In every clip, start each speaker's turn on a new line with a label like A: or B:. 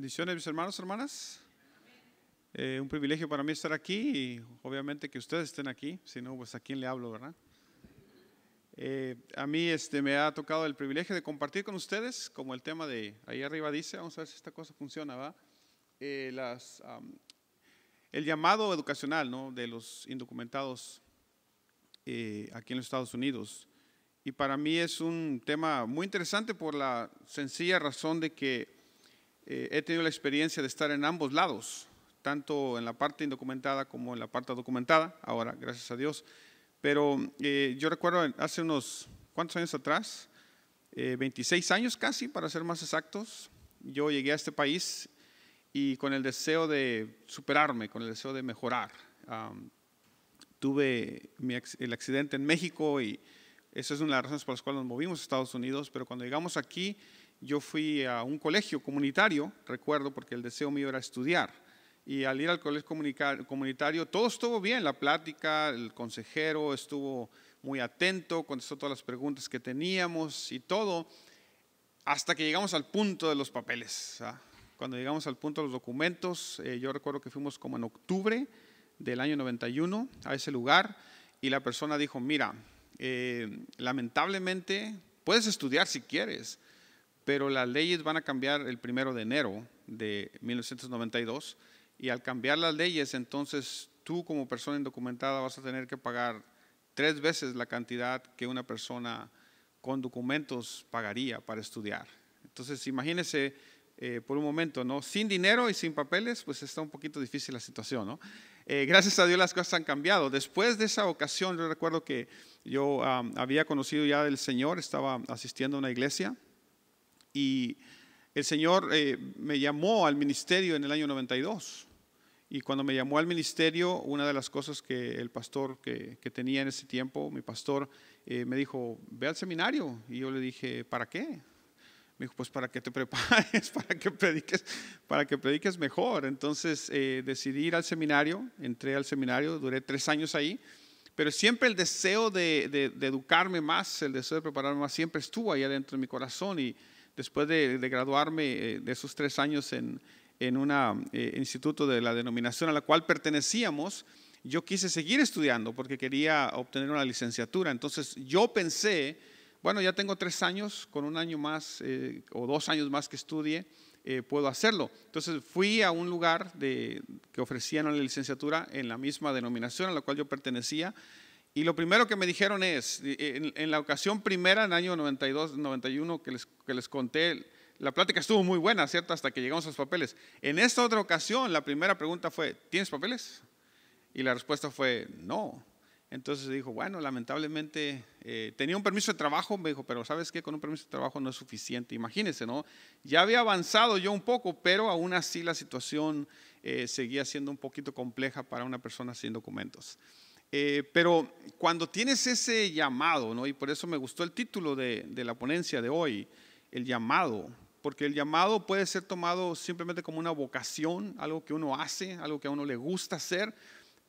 A: Bendiciones, mis hermanos, hermanas. Eh, un privilegio para mí estar aquí y obviamente que ustedes estén aquí, si no, pues a quién le hablo, ¿verdad? Eh, a mí este, me ha tocado el privilegio de compartir con ustedes, como el tema de ahí arriba dice, vamos a ver si esta cosa funciona, ¿va? Eh, las, el llamado educacional ¿no? de los indocumentados aquí en los Estados Unidos. Y para mí es un tema muy interesante por la sencilla razón de que eh, he tenido la experiencia de estar en ambos lados, tanto en la parte indocumentada como en la parte documentada, ahora, gracias a Dios. Pero eh, yo recuerdo hace unos, cuantos años atrás? 26 eh, años casi, para ser más exactos, yo llegué a este país y con el deseo de superarme, con el deseo de mejorar. tuve el accidente en México y esa es una de las razones por las cuales nos movimos a Estados Unidos, pero cuando llegamos aquí, yo fui a un colegio comunitario, recuerdo, porque el deseo mío era estudiar. Y al ir al colegio comunitario, todo estuvo bien, la plática, el consejero estuvo muy atento, contestó todas las preguntas que teníamos y todo, hasta que llegamos al punto de los papeles. ¿ah? Cuando llegamos al punto de los documentos, eh, yo recuerdo que fuimos como en octubre del año 91 a ese lugar y la persona dijo, mira, eh, lamentablemente puedes estudiar si quieres, pero las leyes van a cambiar el primero de enero de 1992 y al cambiar las leyes, entonces tú como persona indocumentada vas a tener que pagar tres veces la cantidad que una persona con documentos pagaría para estudiar. Entonces, imagínese eh, por un momento, ¿no? Sin dinero y sin papeles, pues está un poquito difícil la situación, eh, gracias a Dios las cosas han cambiado. Después de esa ocasión, yo recuerdo que yo había conocido ya del Señor, estaba asistiendo a una iglesia y el Señor eh, me llamó al ministerio en el año 92. Y cuando me llamó al ministerio, una de las cosas que el pastor que, tenía en ese tiempo, mi pastor, eh, me dijo, ve al seminario. Y yo le dije, ¿para qué? Me dijo, pues para que te prepares, para que prediques, para que prediques mejor. Entonces eh, decidí ir al seminario, entré al seminario, duré tres años ahí, pero siempre el deseo de, de educarme más, el deseo de prepararme más, siempre estuvo ahí adentro de mi corazón. Y, después de, graduarme eh, de esos tres años en, un eh, instituto de la denominación a la cual pertenecíamos, yo quise seguir estudiando porque quería obtener una licenciatura. Entonces yo pensé, bueno, ya tengo tres años, con un año más eh, o dos años más que estudie, puedo hacerlo. Entonces fui a un lugar que ofrecían una licenciatura en la misma denominación a la cual yo pertenecía y lo primero que me dijeron es, en, la ocasión primera, en el año 92, 91, que les, que les conté, la plática estuvo muy buena, ¿cierto? Hasta que llegamos a los papeles. En esta otra ocasión, la primera pregunta fue, ¿tienes papeles? Y la respuesta fue, no. Entonces dijo, bueno, lamentablemente eh, tenía un permiso de trabajo, me dijo, pero ¿sabes qué? Con un permiso de trabajo no es suficiente, imagínense, ¿no? Ya había avanzado yo un poco, pero aún así la situación eh, seguía siendo un poquito compleja para una persona sin documentos. Eh, pero cuando tienes ese llamado, ¿no? y por eso me gustó el título de, la ponencia de hoy, el llamado, porque el llamado puede ser tomado simplemente como una vocación, algo que uno hace, algo que a uno le gusta hacer,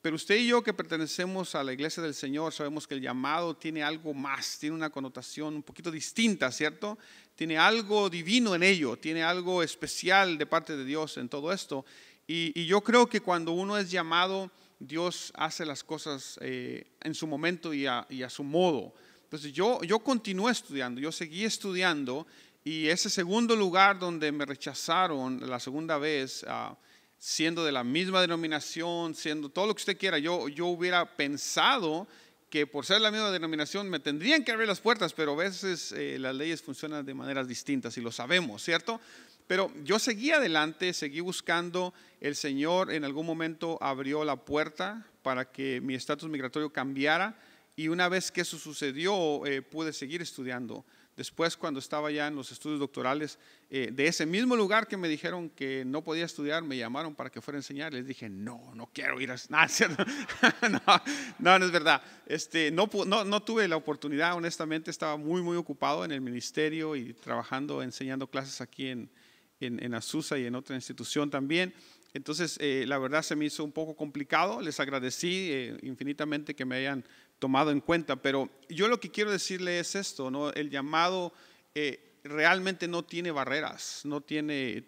A: pero usted y yo que pertenecemos a la iglesia del Señor sabemos que el llamado tiene algo más, tiene una connotación un poquito distinta, ¿cierto? Tiene algo divino en ello, tiene algo especial de parte de Dios en todo esto. y yo creo que cuando uno es llamado Dios hace las cosas eh, en su momento y a, su modo. Entonces yo, yo continué estudiando, yo seguí estudiando y ese segundo lugar donde me rechazaron la segunda vez, ah, siendo de la misma denominación, siendo todo lo que usted quiera, yo, yo hubiera pensado que por ser la misma denominación me tendrían que abrir las puertas, pero a veces eh, las leyes funcionan de maneras distintas y lo sabemos, ¿cierto? Pero yo seguí adelante, seguí buscando. El Señor en algún momento abrió la puerta para que mi estatus migratorio cambiara y una vez que eso sucedió eh, pude seguir estudiando. Después, cuando estaba ya en los estudios doctorales, eh, de ese mismo lugar que me dijeron que no podía estudiar, me llamaron para que fuera a enseñar. Les dije, no, no quiero ir a... no, no, es verdad. Este, no, no, tuve la oportunidad, honestamente, estaba muy, muy ocupado en el ministerio y trabajando, enseñando clases aquí en, en, en Azusa y en otra institución también. Entonces, eh, la verdad se me hizo un poco complicado, les agradecí eh, infinitamente que me hayan tomado en cuenta, pero yo lo que quiero decirle es esto, ¿no? el llamado eh, realmente no tiene barreras, no tiene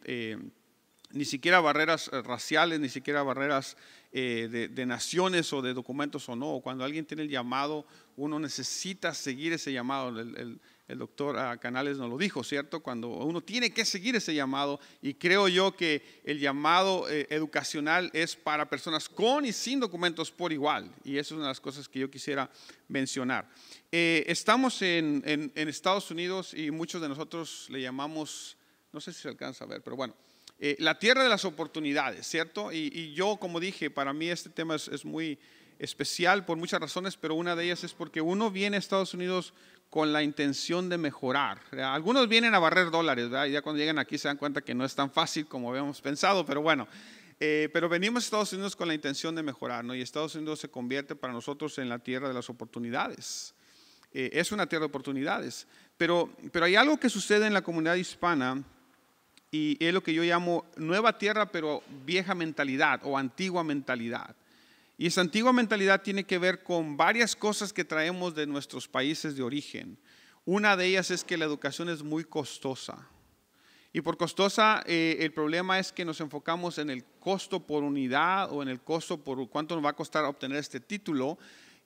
A: ni siquiera barreras raciales, ni siquiera barreras de, naciones o de documentos o no. Cuando alguien tiene el llamado, uno necesita seguir ese llamado. El, el, el doctor ah, Canales nos lo dijo, ¿cierto? Cuando uno tiene que seguir ese llamado y creo yo que el llamado eh, educacional es para personas con y sin documentos por igual. Y eso es una de las cosas que yo quisiera mencionar. Eh, estamos en, Estados Unidos y muchos de nosotros le llamamos, no sé si se alcanza a ver, pero bueno, eh, la tierra de las oportunidades, ¿cierto? Y, yo, como dije, para mí este tema es, es muy especial por muchas razones, pero una de ellas es porque uno viene a Estados Unidos con la intención de mejorar. Algunos vienen a barrer dólares, ¿verdad? Y ya cuando llegan aquí se dan cuenta que no es tan fácil como habíamos pensado, pero bueno. Eh, pero venimos a Estados Unidos con la intención de mejorar, ¿no? Y Estados Unidos se convierte para nosotros en la tierra de las oportunidades. Eh, es una tierra de oportunidades. Pero, pero hay algo que sucede en la comunidad hispana y es lo que yo llamo nueva tierra, pero vieja mentalidad o antigua mentalidad. Y esa antigua mentalidad tiene que ver con varias cosas que traemos de nuestros países de origen. Una de ellas es que la educación es muy costosa. Y por costosa, eh, el problema es que nos enfocamos en el costo por unidad o en el costo por cuánto nos va a costar obtener este título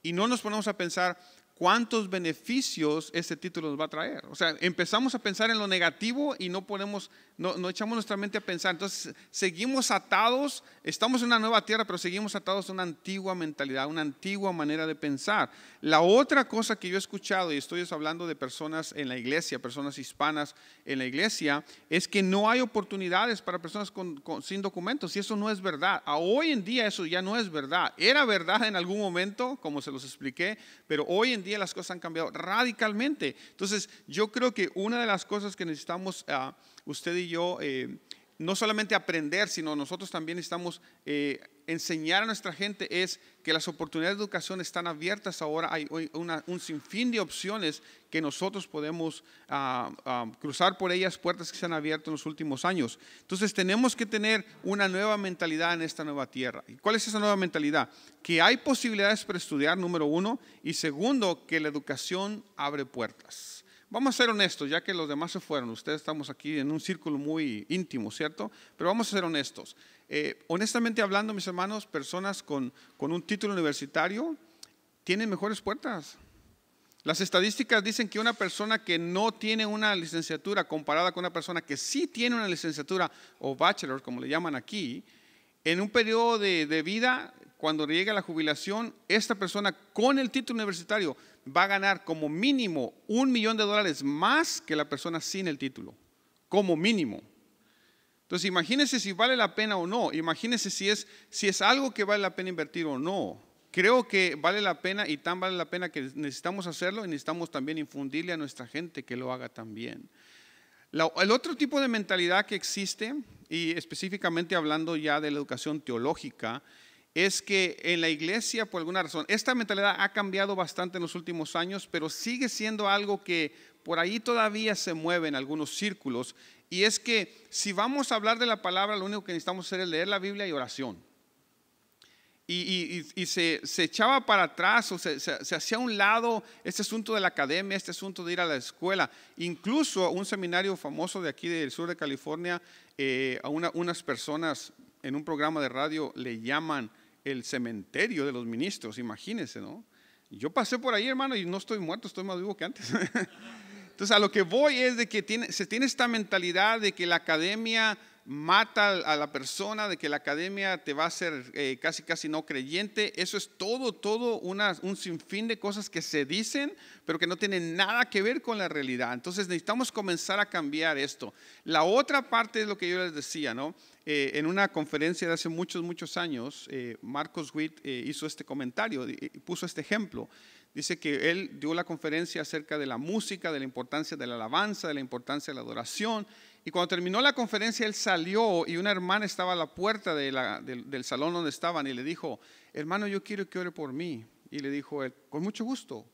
A: y no nos ponemos a pensar, cuántos beneficios ese título nos va a traer. O sea, empezamos a pensar en lo negativo y no ponemos, no, echamos nuestra mente a pensar. Entonces, seguimos atados, estamos en una nueva tierra, pero seguimos atados a una antigua mentalidad, una antigua manera de pensar. La otra cosa que yo he escuchado, y estoy hablando de personas en la iglesia, personas hispanas en la iglesia, es que no hay oportunidades para personas sin documentos, y eso no es verdad. hoy en día eso ya no es verdad. Era verdad en algún momento, como se los expliqué, pero hoy en las cosas han cambiado radicalmente. Entonces, yo creo que una de las cosas que necesitamos a ah, usted y yo, eh, no solamente aprender, sino nosotros también estamos... Eh, enseñar a nuestra gente es que las oportunidades de educación están abiertas ahora, hay un sinfín de opciones que nosotros podemos ah, ah, cruzar por ellas, puertas que se han abierto en los últimos años. Entonces tenemos que tener una nueva mentalidad en esta nueva tierra. ¿Y cuál es esa nueva mentalidad? Que hay posibilidades para estudiar, número uno, y segundo, que la educación abre puertas. Vamos a ser honestos, ya que los demás se fueron, ustedes estamos aquí en un círculo muy íntimo, ¿cierto? Pero vamos a ser honestos. Eh, honestamente hablando, mis hermanos, personas con, un título universitario tienen mejores puertas. Las estadísticas dicen que una persona que no tiene una licenciatura comparada con una persona que sí tiene una licenciatura o bachelor, como le llaman aquí, en un periodo de, de, vida, cuando llegue a la jubilación, esta persona con el título universitario va a ganar como mínimo un millón de dólares más que la persona sin el título, como mínimo. Entonces imagínense si vale la pena o no, imagínense si es, si es algo que vale la pena invertir o no. Creo que vale la pena y tan vale la pena que necesitamos hacerlo y necesitamos también infundirle a nuestra gente que lo haga también. el otro tipo de mentalidad que existe, y específicamente hablando ya de la educación teológica, es que en la iglesia, por alguna razón, esta mentalidad ha cambiado bastante en los últimos años, pero sigue siendo algo que por ahí todavía se mueve en algunos círculos, y es que si vamos a hablar de la palabra, lo único que necesitamos hacer es leer la Biblia y oración. Y, se, echaba para atrás o se, hacía a un lado este asunto de la academia, este asunto de ir a la escuela. Incluso un seminario famoso de aquí del sur de California, eh, a unas personas en un programa de radio le llaman el cementerio de los ministros, imagínense, ¿no? Yo pasé por ahí, hermano, y no estoy muerto, estoy más vivo que antes. Entonces a lo que voy es de que tiene, se tiene esta mentalidad de que la academia mata a la persona, de que la academia te va a hacer eh, casi, casi no creyente. Eso es todo, todo un sinfín de cosas que se dicen, pero que no tienen nada que ver con la realidad. Entonces necesitamos comenzar a cambiar esto. La otra parte es lo que yo les decía, ¿no? Eh, en una conferencia de hace muchos, muchos años, eh, Marcos Witt hizo este comentario, puso este ejemplo. Dice que él dio la conferencia acerca de la música, de la importancia de la alabanza, de la importancia de la adoración. Y cuando terminó la conferencia, él salió y una hermana estaba a la puerta del, del salón donde estaban y le dijo, hermano, yo quiero que ore por mí. Y le dijo él, con mucho gusto,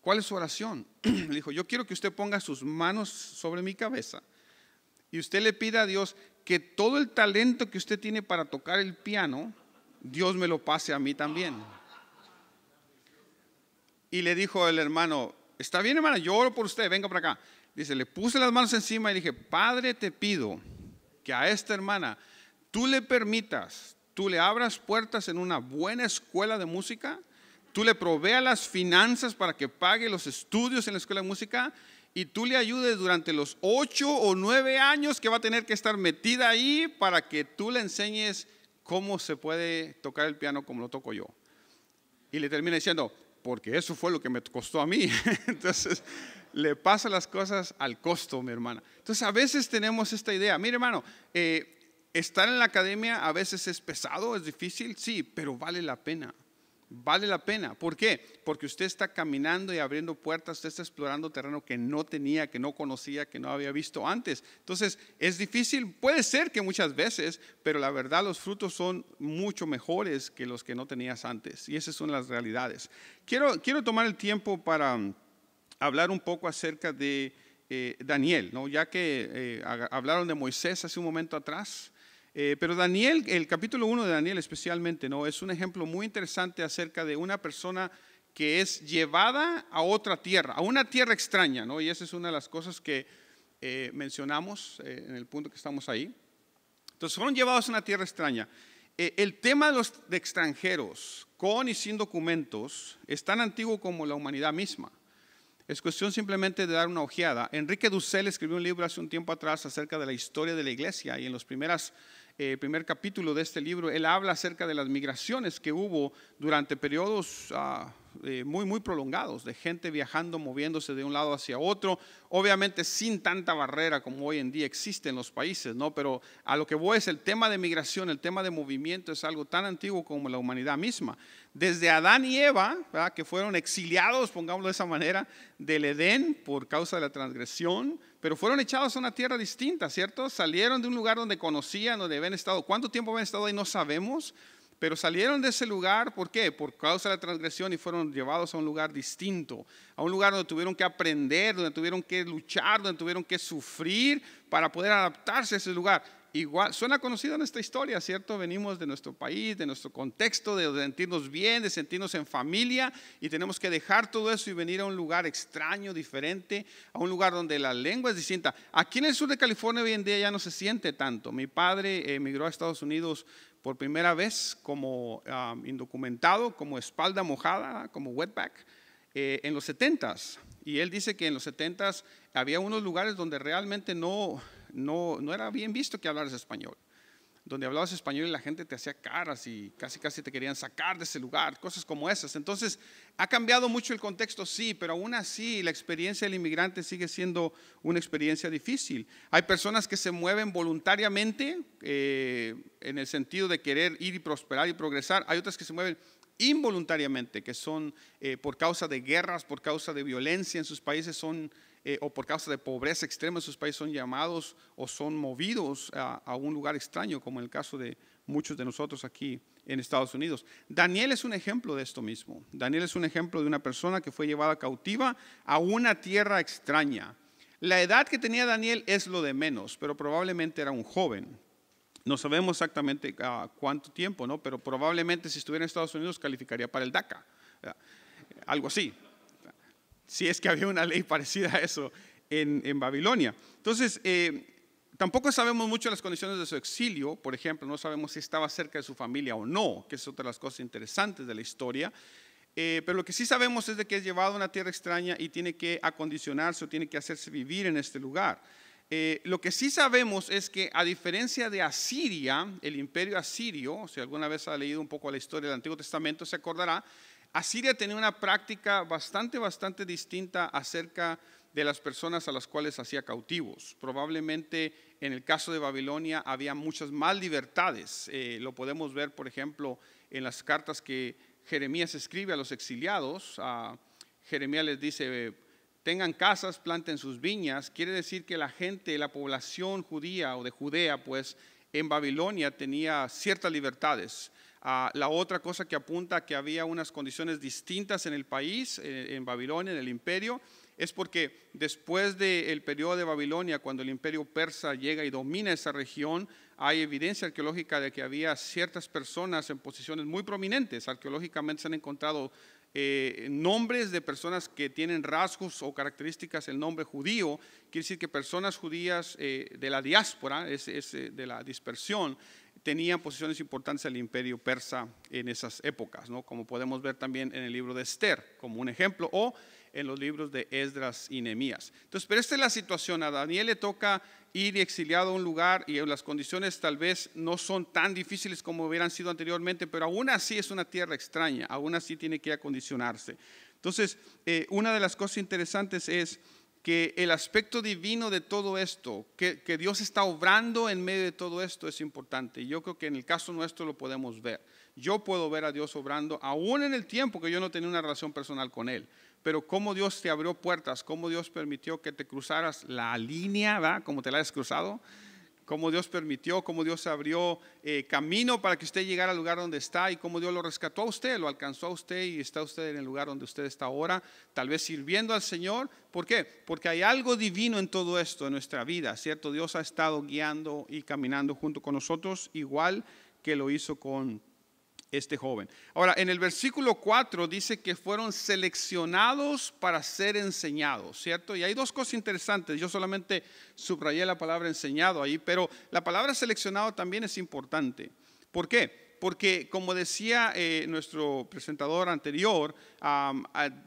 A: ¿cuál es su oración? le dijo, yo quiero que usted ponga sus manos sobre mi cabeza y usted le pida a Dios que todo el talento que usted tiene para tocar el piano, Dios me lo pase a mí también. Y le dijo el hermano, está bien hermana, yo oro por usted, venga para acá. Dice, le puse las manos encima y dije, Padre, te pido que a esta hermana tú le permitas, tú le abras puertas en una buena escuela de música, tú le proveas las finanzas para que pague los estudios en la escuela de música y tú le ayudes durante los ocho o nueve años que va a tener que estar metida ahí para que tú le enseñes cómo se puede tocar el piano como lo toco yo. Y le termina diciendo, porque eso fue lo que me costó a mí. Entonces, le pasa las cosas al costo, mi hermana. Entonces, a veces tenemos esta idea, mire hermano, eh, estar en la academia a veces es pesado, es difícil, sí, pero vale la pena. Vale la pena. ¿Por qué? Porque usted está caminando y abriendo puertas, usted está explorando terreno que no tenía, que no conocía, que no había visto antes. Entonces, es difícil, puede ser que muchas veces, pero la verdad los frutos son mucho mejores que los que no tenías antes. Y esas son las realidades. Quiero, tomar el tiempo para mm, hablar un poco acerca de eh, Daniel, ¿no? ya que eh, hablaron de Moisés hace un momento atrás. Eh, pero Daniel, el capítulo 1 de Daniel especialmente, ¿no? Es un ejemplo muy interesante acerca de una persona que es llevada a otra tierra, a una tierra extraña, ¿no? Y esa es una de las cosas que eh, mencionamos eh, en el punto que estamos ahí. Entonces, fueron llevados a una tierra extraña. el tema de los extranjeros, con y sin documentos, es tan antiguo como la humanidad misma. Es cuestión simplemente de dar una ojeada. Enrique Dussel escribió un libro hace un tiempo atrás acerca de la historia de la iglesia y en las primeras el eh, primer capítulo de este libro, él habla acerca de las migraciones que hubo durante periodos ah, eh, muy, muy prolongados, de gente viajando, moviéndose de un lado hacia otro, obviamente sin tanta barrera como hoy en día existe en los países, ¿no? Pero a lo que voy es el tema de migración, el tema de movimiento es algo tan antiguo como la humanidad misma. Desde Adán y Eva, que fueron exiliados, pongámoslo de esa manera, del Edén por causa de la transgresión, pero fueron echados a una tierra distinta, ¿cierto? Salieron de un lugar donde conocían, donde habían estado. ¿Cuánto tiempo habían estado ahí? No sabemos pero salieron de ese lugar, ¿por qué? Por causa de la transgresión y fueron llevados a un lugar distinto, a un lugar donde tuvieron que aprender, donde tuvieron que luchar, donde tuvieron que sufrir para poder adaptarse a ese lugar. Igual, suena conocida esta historia, ¿cierto? Venimos de nuestro país, de nuestro contexto, de sentirnos bien, de sentirnos en familia y tenemos que dejar todo eso y venir a un lugar extraño, diferente, a un lugar donde la lengua es distinta. Aquí en el sur de California hoy en día ya no se siente tanto. Mi padre emigró a Estados Unidos por primera vez como um, indocumentado, como espalda mojada, como wetback, eh, en los 70s. Y él dice que en los 70s había unos lugares donde realmente no, no, no era bien visto que hablaras español donde hablabas español y la gente te hacía caras y casi casi te querían sacar de ese lugar, cosas como esas. Entonces, ha cambiado mucho el contexto, sí, pero aún así la experiencia del inmigrante sigue siendo una experiencia difícil. Hay personas que se mueven voluntariamente eh, en el sentido de querer ir y prosperar y progresar, hay otras que se mueven involuntariamente, que son eh, por causa de guerras, por causa de violencia en sus países, son eh, o por causa de pobreza extrema en sus países son llamados o son movidos a, un lugar extraño, como el caso de muchos de nosotros aquí en Estados Unidos. Daniel es un ejemplo de esto mismo. Daniel es un ejemplo de una persona que fue llevada cautiva a una tierra extraña. La edad que tenía Daniel es lo de menos, pero probablemente era un joven. No sabemos exactamente ah, cuánto tiempo, ¿no? Pero probablemente si estuviera en Estados Unidos calificaría para el DACA. algo así si es que había una ley parecida a eso en, Babilonia. Entonces, eh, tampoco sabemos mucho las condiciones de su exilio, por ejemplo, no sabemos si estaba cerca de su familia o no, que es otra de las cosas interesantes de la historia. Eh, pero lo que sí sabemos es de que es llevado a una tierra extraña y tiene que acondicionarse o tiene que hacerse vivir en este lugar. Eh, lo que sí sabemos es que a diferencia de Asiria, el imperio asirio, si alguna vez ha leído un poco la historia del Antiguo Testamento, se acordará Asiria tenía una práctica bastante, bastante distinta acerca de las personas a las cuales hacía cautivos. Probablemente en el caso de Babilonia había muchas más libertades. Eh, lo podemos ver, por ejemplo, en las cartas que Jeremías escribe a los exiliados. Jeremías les dice, tengan casas, planten sus viñas. Quiere decir que la gente, la población judía o de Judea, pues en Babilonia tenía ciertas libertades. Ah, la otra cosa que apunta a que había unas condiciones distintas en el país, eh, en, Babilonia, en el imperio, es porque después del período periodo de Babilonia, cuando el imperio persa llega y domina esa región, hay evidencia arqueológica de que había ciertas personas en posiciones muy prominentes. Arqueológicamente se han encontrado eh, nombres de personas que tienen rasgos o características el nombre judío, quiere decir que personas judías eh, de la diáspora, es, de la dispersión, tenían posiciones importantes al imperio persa en esas épocas, ¿no? como podemos ver también en el libro de Esther, como un ejemplo, o en los libros de Esdras y Nehemías. pero esta es la situación. A Daniel le toca ir exiliado a un lugar y las condiciones tal vez no son tan difíciles como hubieran sido anteriormente, pero aún así es una tierra extraña, aún así tiene que acondicionarse. Entonces, eh, una de las cosas interesantes es que el aspecto divino de todo esto, que, Dios está obrando en medio de todo esto es importante. yo creo que en el caso nuestro lo podemos ver. Yo puedo ver a Dios obrando aún en el tiempo que yo no tenía una relación personal con Él. Pero cómo Dios te abrió puertas, cómo Dios permitió que te cruzaras la línea, ¿verdad? Como te la has cruzado cómo Dios permitió, cómo Dios abrió eh, camino para que usted llegara al lugar donde está y cómo Dios lo rescató a usted, lo alcanzó a usted y está usted en el lugar donde usted está ahora, tal vez sirviendo al Señor. ¿Por qué? Porque hay algo divino en todo esto, en nuestra vida, ¿cierto? Dios ha estado guiando y caminando junto con nosotros, igual que lo hizo con este joven. Ahora, en el versículo 4 dice que fueron seleccionados para ser enseñados, ¿cierto? Y hay dos cosas interesantes. Yo solamente subrayé la palabra enseñado ahí, pero la palabra seleccionado también es importante. ¿Por qué? Porque como decía eh, nuestro presentador anterior,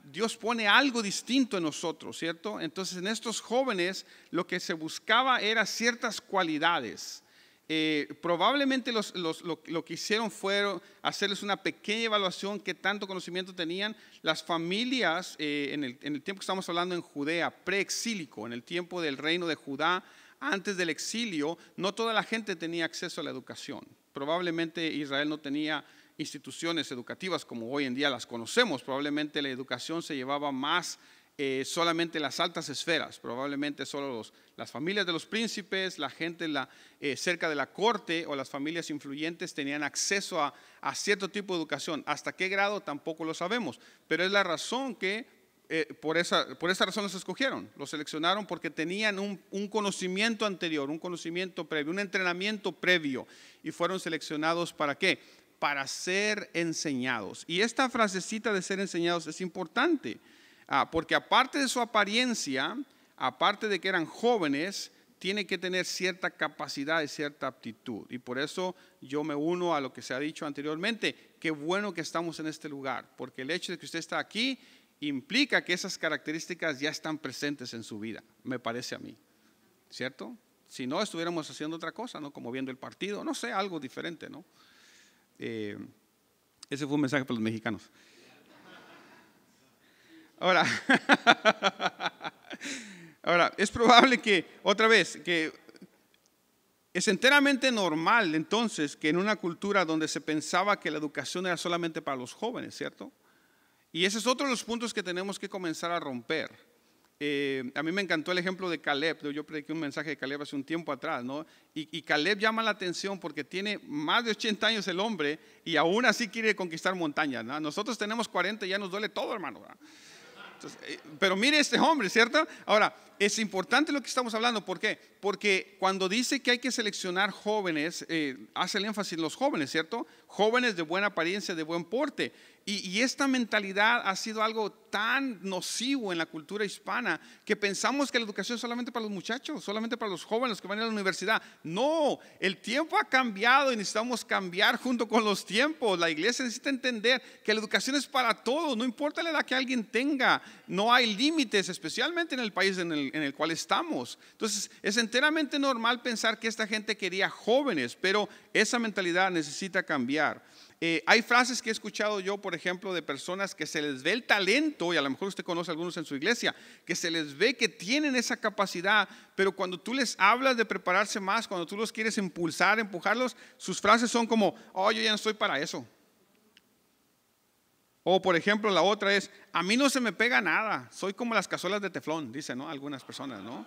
A: Dios pone algo distinto en nosotros, ¿cierto? Entonces en estos jóvenes lo que se buscaba era ciertas cualidades eh, probablemente lo, que hicieron fue hacerles una pequeña evaluación qué tanto conocimiento tenían. Las familias, eh, en, el, en, el, tiempo que estamos hablando en Judea, preexílico, en el tiempo del reino de Judá, antes del exilio, no toda la gente tenía acceso a la educación. Probablemente Israel no tenía instituciones educativas como hoy en día las conocemos. Probablemente la educación se llevaba más eh, solamente las altas esferas, probablemente solo las familias de los príncipes, la gente eh, cerca de la corte o las familias influyentes tenían acceso a, cierto tipo de educación. ¿Hasta qué grado? Tampoco lo sabemos, pero es la razón que... Eh, por, esa, razón los escogieron, los seleccionaron porque tenían un, un conocimiento anterior, un conocimiento previo, un entrenamiento previo y fueron seleccionados para qué? Para ser enseñados. Y esta frasecita de ser enseñados es importante Ah, porque aparte de su apariencia, aparte de que eran jóvenes, tiene que tener cierta capacidad y cierta aptitud. Y por eso yo me uno a lo que se ha dicho anteriormente. Qué bueno que estamos en este lugar, porque el hecho de que usted está aquí implica que esas características ya están presentes en su vida, me parece a mí. ¿Cierto? Si no, estuviéramos haciendo otra cosa, ¿no? Como viendo el partido, no sé, algo diferente, ¿no? Eh, ese fue un mensaje para los mexicanos. Ahora, ahora, es probable que, otra vez, que es enteramente normal entonces que en una cultura donde se pensaba que la educación era solamente para los jóvenes, ¿cierto? Y ese es otro de los puntos que tenemos que comenzar a romper. Eh, a mí me encantó el ejemplo de Caleb, yo prediqué un mensaje de Caleb hace un tiempo atrás, ¿no? Y, Caleb llama la atención porque tiene más de 80 años el hombre y aún así quiere conquistar montañas, ¿no? Nosotros tenemos 40 y ya nos duele todo, hermano. Eh, pero mire este hombre, ¿cierto? Ahora, es importante lo que estamos hablando, ¿por qué? Porque cuando dice que hay que seleccionar jóvenes, eh, hace el énfasis en los jóvenes, ¿cierto? Jóvenes de buena apariencia, de buen porte. Y, esta mentalidad ha sido algo tan nocivo en la cultura hispana que pensamos que la educación es solamente para los muchachos, solamente para los jóvenes que van a la universidad. No, el tiempo ha cambiado y necesitamos cambiar junto con los tiempos. La iglesia necesita entender que la educación es para todos, no importa la edad que alguien tenga, no hay límites, especialmente en el país en el, en el cual estamos. Entonces, es enteramente normal pensar que esta gente quería jóvenes, pero esa mentalidad necesita cambiar. Eh, hay frases que he escuchado yo, por ejemplo, de personas que se les ve el talento, y a lo mejor usted conoce a algunos en su iglesia, que se les ve que tienen esa capacidad, pero cuando tú les hablas de prepararse más, cuando tú los quieres impulsar, empujarlos, sus frases son como, oh, yo ya no estoy para eso. O, por ejemplo, la otra es, a mí no se me pega nada, soy como las cazuelas de teflón, dicen algunas personas, ¿no?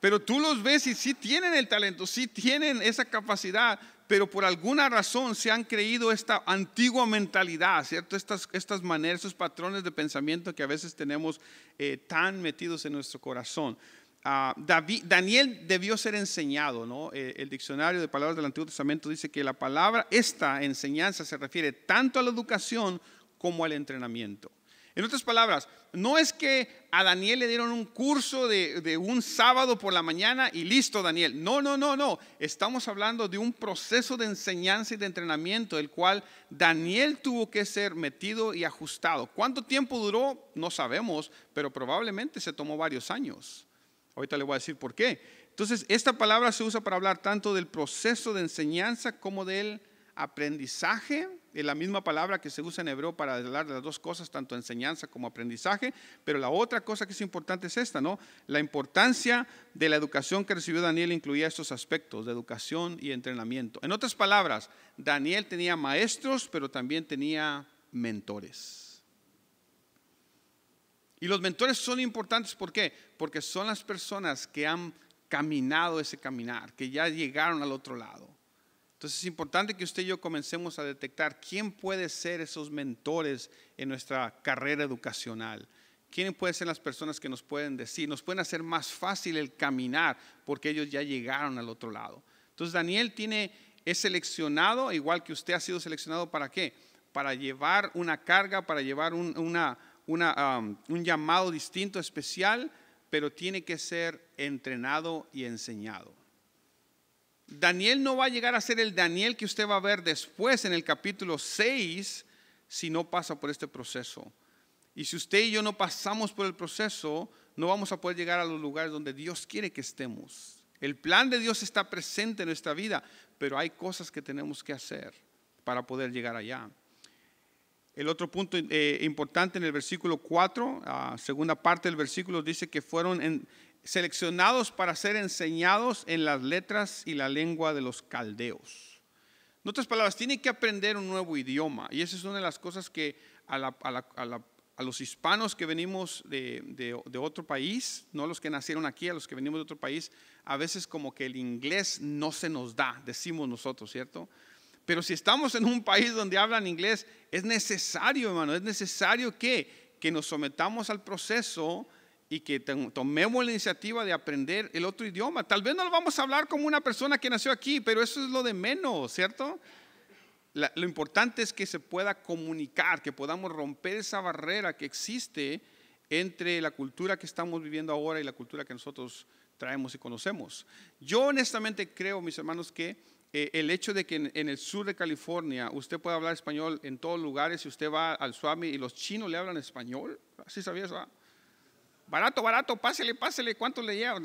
A: Pero tú los ves y sí tienen el talento, sí tienen esa capacidad, pero por alguna razón se han creído esta antigua mentalidad, ¿cierto? Estas, estas maneras, estos patrones de pensamiento que a veces tenemos eh, tan metidos en nuestro corazón. Ah, Daniel debió ser enseñado, ¿no? Eh, el diccionario de palabras del Antiguo Testamento dice que la palabra, esta enseñanza se refiere tanto a la educación como al entrenamiento. En otras palabras, no es que a Daniel le dieron un curso de, un sábado por la mañana y listo, Daniel. No, no, no, no. Estamos hablando de un proceso de enseñanza y de entrenamiento, el cual Daniel tuvo que ser metido y ajustado. ¿Cuánto tiempo duró? No sabemos, pero probablemente se tomó varios años. Ahorita le voy a decir por qué. Entonces, esta palabra se usa para hablar tanto del proceso de enseñanza como del aprendizaje es eh, la misma palabra que se usa en hebreo para hablar de las dos cosas, tanto enseñanza como aprendizaje, pero la otra cosa que es importante es esta, ¿no? La importancia de la educación que recibió Daniel incluía estos aspectos de educación y entrenamiento. En otras palabras, Daniel tenía maestros, pero también tenía mentores. Y los mentores son importantes, ¿por qué? Porque son las personas que han caminado ese caminar, que ya llegaron al otro lado. Entonces es importante que usted y yo comencemos a detectar quién puede ser esos mentores en nuestra carrera educacional. Quién pueden ser las personas que nos pueden decir? Nos pueden hacer más fácil el caminar porque ellos ya llegaron al otro lado. Entonces Daniel tiene, es seleccionado, igual que usted ha sido seleccionado, ¿para qué? Para llevar una carga, para llevar un llamado distinto, especial, pero tiene que ser entrenado y enseñado. Daniel no va a llegar a ser el Daniel que usted va a ver después en el capítulo 6 si no pasa por este proceso. Y si usted y yo no pasamos por el proceso, no vamos a poder llegar a los lugares donde Dios quiere que estemos. El plan de Dios está presente en nuestra vida, pero hay cosas que tenemos que hacer para poder llegar allá. El otro punto eh, importante en el versículo 4, ah, segunda parte del versículo, dice que fueron en, seleccionados para ser enseñados en las letras y la lengua de los caldeos. En otras palabras, tiene que aprender un nuevo idioma. Y esa es una de las cosas que a, los hispanos que venimos de, de, otro país, no los que nacieron aquí, a los que venimos de otro país, a veces como que el inglés no se nos da, decimos nosotros, ¿cierto? Pero si estamos en un país donde hablan inglés, es necesario, hermano, es necesario que, que nos sometamos al proceso y que tomemos la iniciativa de aprender el otro idioma. Tal vez no lo vamos a hablar como una persona que nació aquí, pero eso es lo de menos, ¿cierto? lo importante es que se pueda comunicar, que podamos romper esa barrera que existe entre la cultura que estamos viviendo ahora y la cultura que nosotros traemos y conocemos. Yo honestamente creo, mis hermanos, que eh, el hecho de que en, el sur de California usted pueda hablar español en todos lugares, si usted va al Suami y los chinos le hablan español, ¿sí sabías? eso?, ah? Barato, barato, pásele, pásele, ¿cuánto le lleva?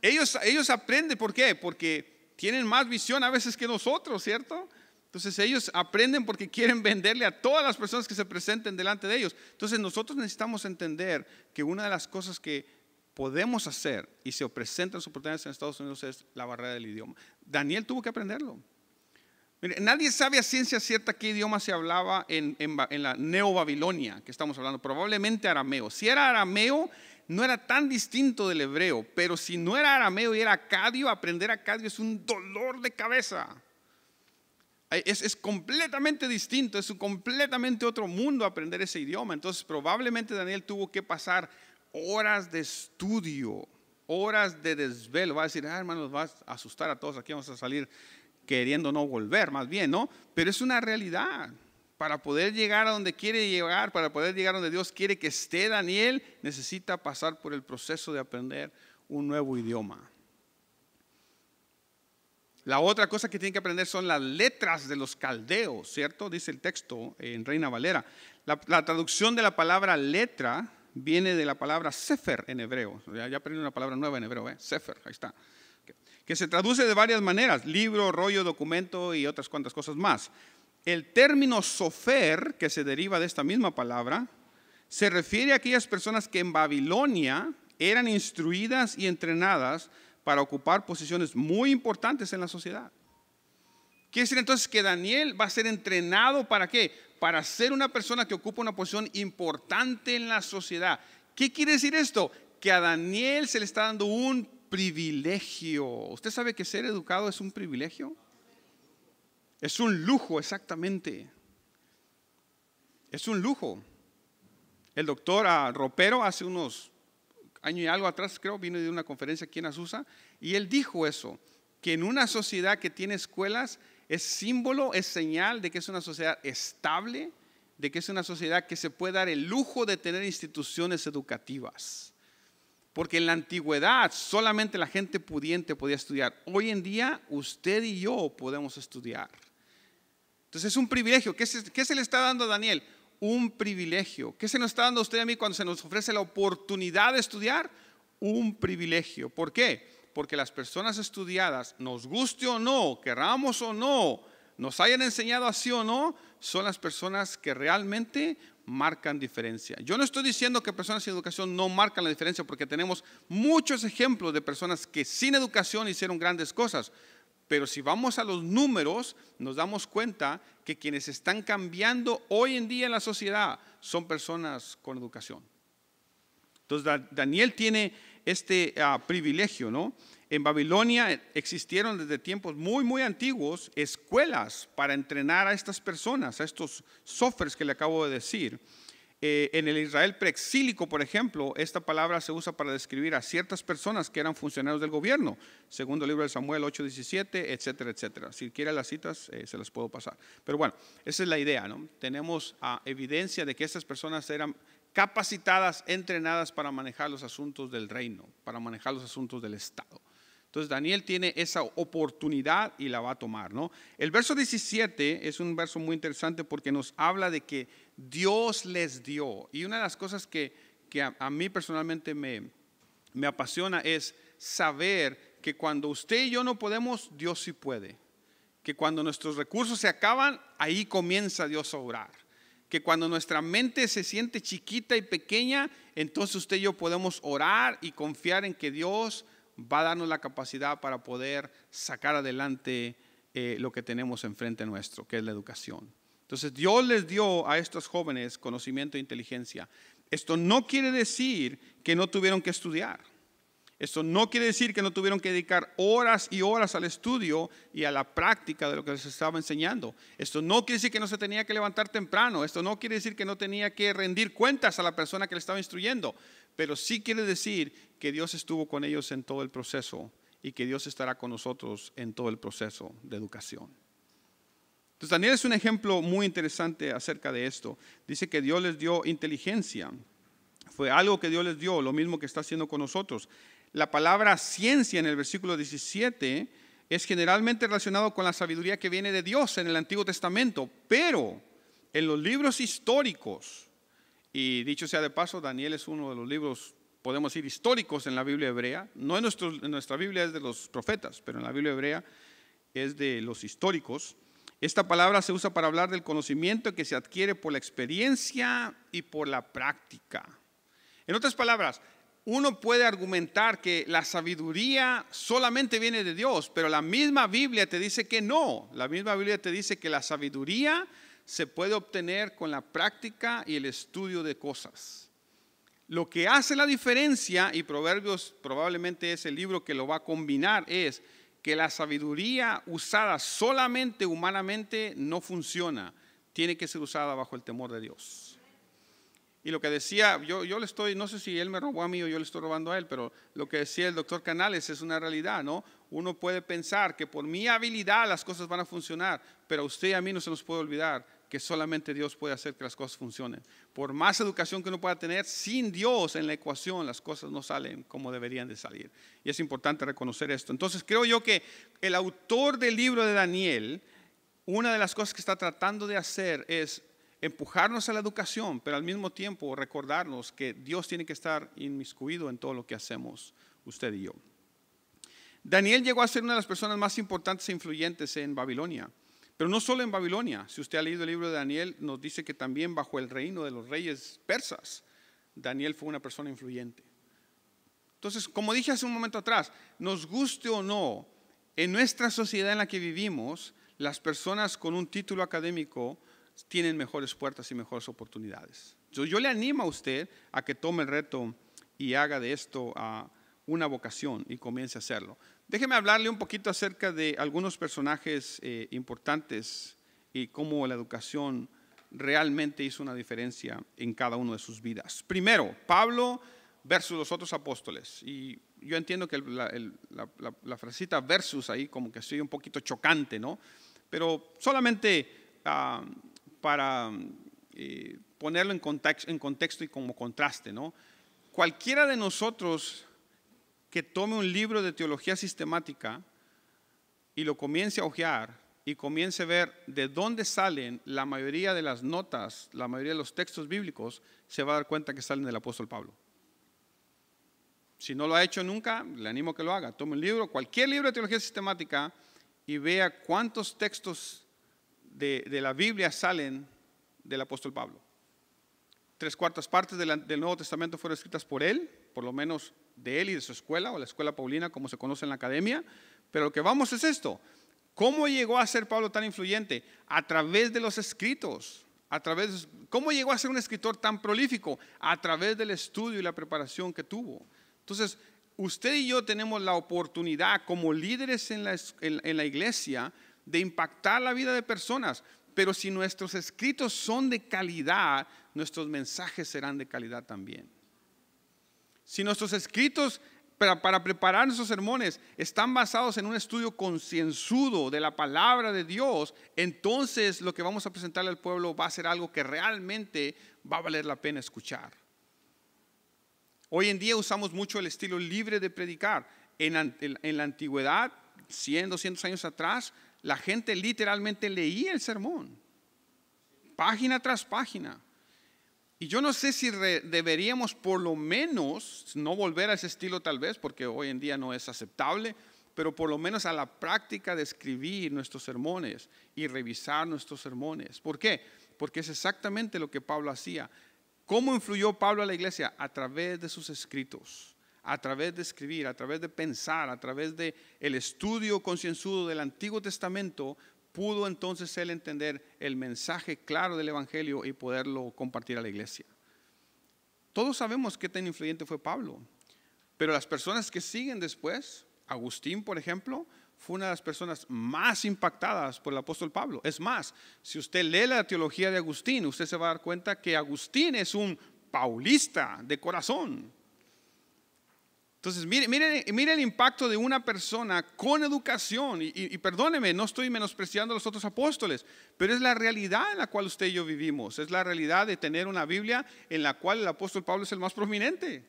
A: ellos, ellos aprenden, ¿por qué? Porque tienen más visión a veces que nosotros, ¿cierto? Entonces ellos aprenden porque quieren venderle a todas las personas que se presenten delante de ellos. Entonces nosotros necesitamos entender que una de las cosas que podemos hacer y se presentan oportunidades en Estados Unidos es la barrera del idioma. Daniel tuvo que aprenderlo nadie sabe a ciencia cierta qué idioma se hablaba en, la Neo-Babilonia que estamos hablando, probablemente arameo. Si era arameo, no era tan distinto del hebreo, pero si no era arameo y era acadio, aprender acadio es un dolor de cabeza. Es, completamente distinto, es un completamente otro mundo aprender ese idioma. Entonces probablemente Daniel tuvo que pasar horas de estudio, horas de desvelo. Va a decir, ah, hermanos, vas a asustar a todos, aquí vamos a salir queriendo no volver, más bien, ¿no? Pero es una realidad. Para poder llegar a donde quiere llegar, para poder llegar a donde Dios quiere que esté Daniel, necesita pasar por el proceso de aprender un nuevo idioma. La otra cosa que tiene que aprender son las letras de los caldeos, ¿cierto? Dice el texto en Reina Valera. La, traducción de la palabra letra viene de la palabra sefer en hebreo. Ya, ya aprendí una palabra nueva en hebreo, ¿eh? Sefer, ahí está que se traduce de varias maneras, libro, rollo, documento y otras cuantas cosas más. El término sofer, que se deriva de esta misma palabra, se refiere a aquellas personas que en Babilonia eran instruidas y entrenadas para ocupar posiciones muy importantes en la sociedad. Quiere decir entonces que Daniel va a ser entrenado para qué? Para ser una persona que ocupa una posición importante en la sociedad. ¿Qué quiere decir esto? Que a Daniel se le está dando un privilegio. ¿Usted sabe que ser educado es un privilegio? Es un lujo, exactamente. Es un lujo. El doctor ah, Ropero hace unos años y algo atrás, creo, vino de una conferencia aquí en Azusa, y él dijo eso, que en una sociedad que tiene escuelas es símbolo, es señal de que es una sociedad estable, de que es una sociedad que se puede dar el lujo de tener instituciones educativas. Porque en la antigüedad solamente la gente pudiente podía estudiar. Hoy en día usted y yo podemos estudiar. Entonces es un privilegio. ¿Qué se, le está dando a Daniel? Un privilegio. ¿Qué se nos está dando a usted y a mí cuando se nos ofrece la oportunidad de estudiar? Un privilegio. ¿Por qué? Porque las personas estudiadas, nos guste o no, querramos o no, nos hayan enseñado así o no, son las personas que realmente marcan diferencia. Yo no estoy diciendo que personas sin educación no marcan la diferencia, porque tenemos muchos ejemplos de personas que sin educación hicieron grandes cosas. Pero si vamos a los números, nos damos cuenta que quienes están cambiando hoy en día en la sociedad son personas con educación. Entonces, Daniel tiene este ah, privilegio, ¿no? En Babilonia existieron desde tiempos muy, muy antiguos escuelas para entrenar a estas personas, a estos sofers que le acabo de decir. Eh, en el Israel preexílico, por ejemplo, esta palabra se usa para describir a ciertas personas que eran funcionarios del gobierno, segundo libro de Samuel 8:17, etcétera, etcétera. Si quieren las citas, eh, se las puedo pasar. Pero bueno, esa es la idea, ¿no? Tenemos ah, evidencia de que estas personas eran capacitadas, entrenadas para manejar los asuntos del reino, para manejar los asuntos del Estado. Entonces Daniel tiene esa oportunidad y la va a tomar, ¿no? El verso 17 es un verso muy interesante porque nos habla de que Dios les dio. Y una de las cosas que, a, mí personalmente me, me apasiona es saber que cuando usted y yo no podemos, Dios sí puede. Que cuando nuestros recursos se acaban, ahí comienza Dios a orar que cuando nuestra mente se siente chiquita y pequeña, entonces usted y yo podemos orar y confiar en que Dios va a darnos la capacidad para poder sacar adelante eh, lo que tenemos enfrente nuestro, que es la educación. Entonces Dios les dio a estos jóvenes conocimiento e inteligencia. Esto no quiere decir que no tuvieron que estudiar. Esto no quiere decir que no tuvieron que dedicar horas y horas al estudio y a la práctica de lo que les estaba enseñando. Esto no quiere decir que no se tenía que levantar temprano. Esto no quiere decir que no tenía que rendir cuentas a la persona que le estaba instruyendo. Pero sí quiere decir que Dios estuvo con ellos en todo el proceso y que Dios estará con nosotros en todo el proceso de educación. Entonces Daniel es un ejemplo muy interesante acerca de esto. Dice que Dios les dio inteligencia. Fue algo que Dios les dio, lo mismo que está haciendo con nosotros. La palabra ciencia en el versículo 17 es generalmente relacionado con la sabiduría que viene de Dios en el Antiguo Testamento, pero en los libros históricos, y dicho sea de paso, Daniel es uno de los libros, podemos decir, históricos en la Biblia hebrea, no en, nuestro, nuestra Biblia es de los profetas, pero en la Biblia hebrea es de los históricos. Esta palabra se usa para hablar del conocimiento que se adquiere por la experiencia y por la práctica. En otras palabras, uno puede argumentar que la sabiduría solamente viene de Dios, pero la misma Biblia te dice que no. La misma Biblia te dice que la sabiduría se puede obtener con la práctica y el estudio de cosas. Lo que hace la diferencia, y Proverbios probablemente es el libro que lo va a combinar, es que la sabiduría usada solamente humanamente no funciona. Tiene que ser usada bajo el temor de Dios. Y lo que decía, yo, yo le estoy, no sé si él me robó a mí o yo le estoy robando a él, pero lo que decía el doctor Canales es una realidad, ¿no? Uno puede pensar que por mi habilidad las cosas van a funcionar, pero a usted y a mí no se nos puede olvidar que solamente Dios puede hacer que las cosas funcionen. Por más educación que uno pueda tener, sin Dios en la ecuación las cosas no salen como deberían de salir. Y es importante reconocer esto. Entonces creo yo que el autor del libro de Daniel, una de las cosas que está tratando de hacer es empujarnos a la educación, pero al mismo tiempo recordarnos que Dios tiene que estar inmiscuido en todo lo que hacemos, usted y yo. Daniel llegó a ser una de las personas más importantes e influyentes en Babilonia, pero no solo en Babilonia. Si usted ha leído el libro de Daniel, nos dice que también bajo el reino de los reyes persas, Daniel fue una persona influyente. Entonces, como dije hace un momento atrás, nos guste o no, en nuestra sociedad en la que vivimos, las personas con un título académico tienen mejores puertas y mejores oportunidades. Yo, yo le animo a usted a que tome el reto y haga de esto ah, una vocación y comience a hacerlo. Déjeme hablarle un poquito acerca de algunos personajes eh, importantes y cómo la educación realmente hizo una diferencia en cada uno de sus vidas. Primero, Pablo versus los otros apóstoles. Y yo entiendo que la, frase versus ahí como que soy un poquito chocante, ¿no? Pero solamente ah, para mm, eh, ponerlo en, contexto y como contraste, ¿no? Cualquiera de nosotros que tome un libro de teología sistemática y lo comience a hojear y comience a ver de dónde salen la mayoría de las notas, la mayoría de los textos bíblicos, se va a dar cuenta que salen del apóstol Pablo. Si no lo ha hecho nunca, le animo que lo haga. Tome un libro, cualquier libro de teología sistemática, y vea cuántos textos de, la Biblia salen del apóstol Pablo. Tres cuartas partes del Nuevo Testamento fueron escritas por él, por lo menos de él y de su escuela, o la escuela paulina, como se conoce en la academia. Pero lo que vamos es esto. ¿Cómo llegó a ser Pablo tan influyente? A través de los escritos. A través, ¿Cómo llegó a ser un escritor tan prolífico? A través del estudio y la preparación que tuvo. Entonces, usted y yo tenemos la oportunidad como líderes en la iglesia de impactar la vida de personas. Pero si nuestros escritos son de calidad, nuestros mensajes serán de calidad también. Si nuestros escritos para, preparar nuestros sermones están basados en un estudio concienzudo de la palabra de Dios, entonces lo que vamos a presentarle al pueblo va a ser algo que realmente va a valer la pena escuchar. Hoy en día usamos mucho el estilo libre de predicar. En, en la antigüedad, 100, 200 años atrás, la gente literalmente leía el sermón, página tras página. Y yo no sé si deberíamos por lo menos no volver a ese estilo tal vez, porque hoy en día no es aceptable, pero por lo menos a la práctica de escribir nuestros sermones y revisar nuestros sermones. ¿Por qué? Porque es exactamente lo que Pablo hacía. ¿Cómo influyó Pablo a la iglesia? A través de sus escritos a través de escribir, a través de pensar, a través de el estudio concienzudo del Antiguo Testamento, pudo entonces él entender el mensaje claro del Evangelio y poderlo compartir a la iglesia. Todos sabemos qué tan influyente fue Pablo, pero las personas que siguen después, Agustín, por ejemplo, fue una de las personas más impactadas por el apóstol Pablo. Es más, si usted lee la teología de Agustín, usted se va a dar cuenta que Agustín es un paulista de corazón. Entonces, miren mire, el impacto de una persona con educación, y, y, perdóneme, no estoy menospreciando a los otros apóstoles, pero es la realidad en la cual usted y yo vivimos, es la realidad de tener una Biblia en la cual el apóstol Pablo es el más prominente.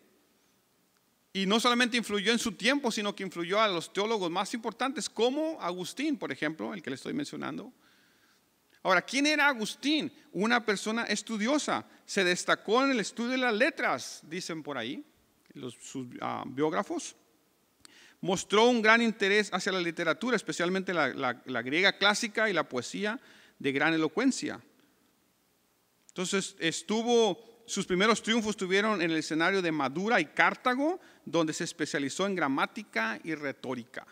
A: Y no solamente influyó en su tiempo, sino que influyó a los teólogos más importantes, como Agustín, por ejemplo, el que le estoy mencionando. Ahora, ¿quién era Agustín? Una persona estudiosa, se destacó en el estudio de las letras, dicen por ahí sus ah, biógrafos, mostró un gran interés hacia la literatura, especialmente la, la griega clásica y la poesía de gran elocuencia. Entonces estuvo sus primeros triunfos tuvieron en el escenario de Madura y Cartago, donde se especializó en gramática y retórica.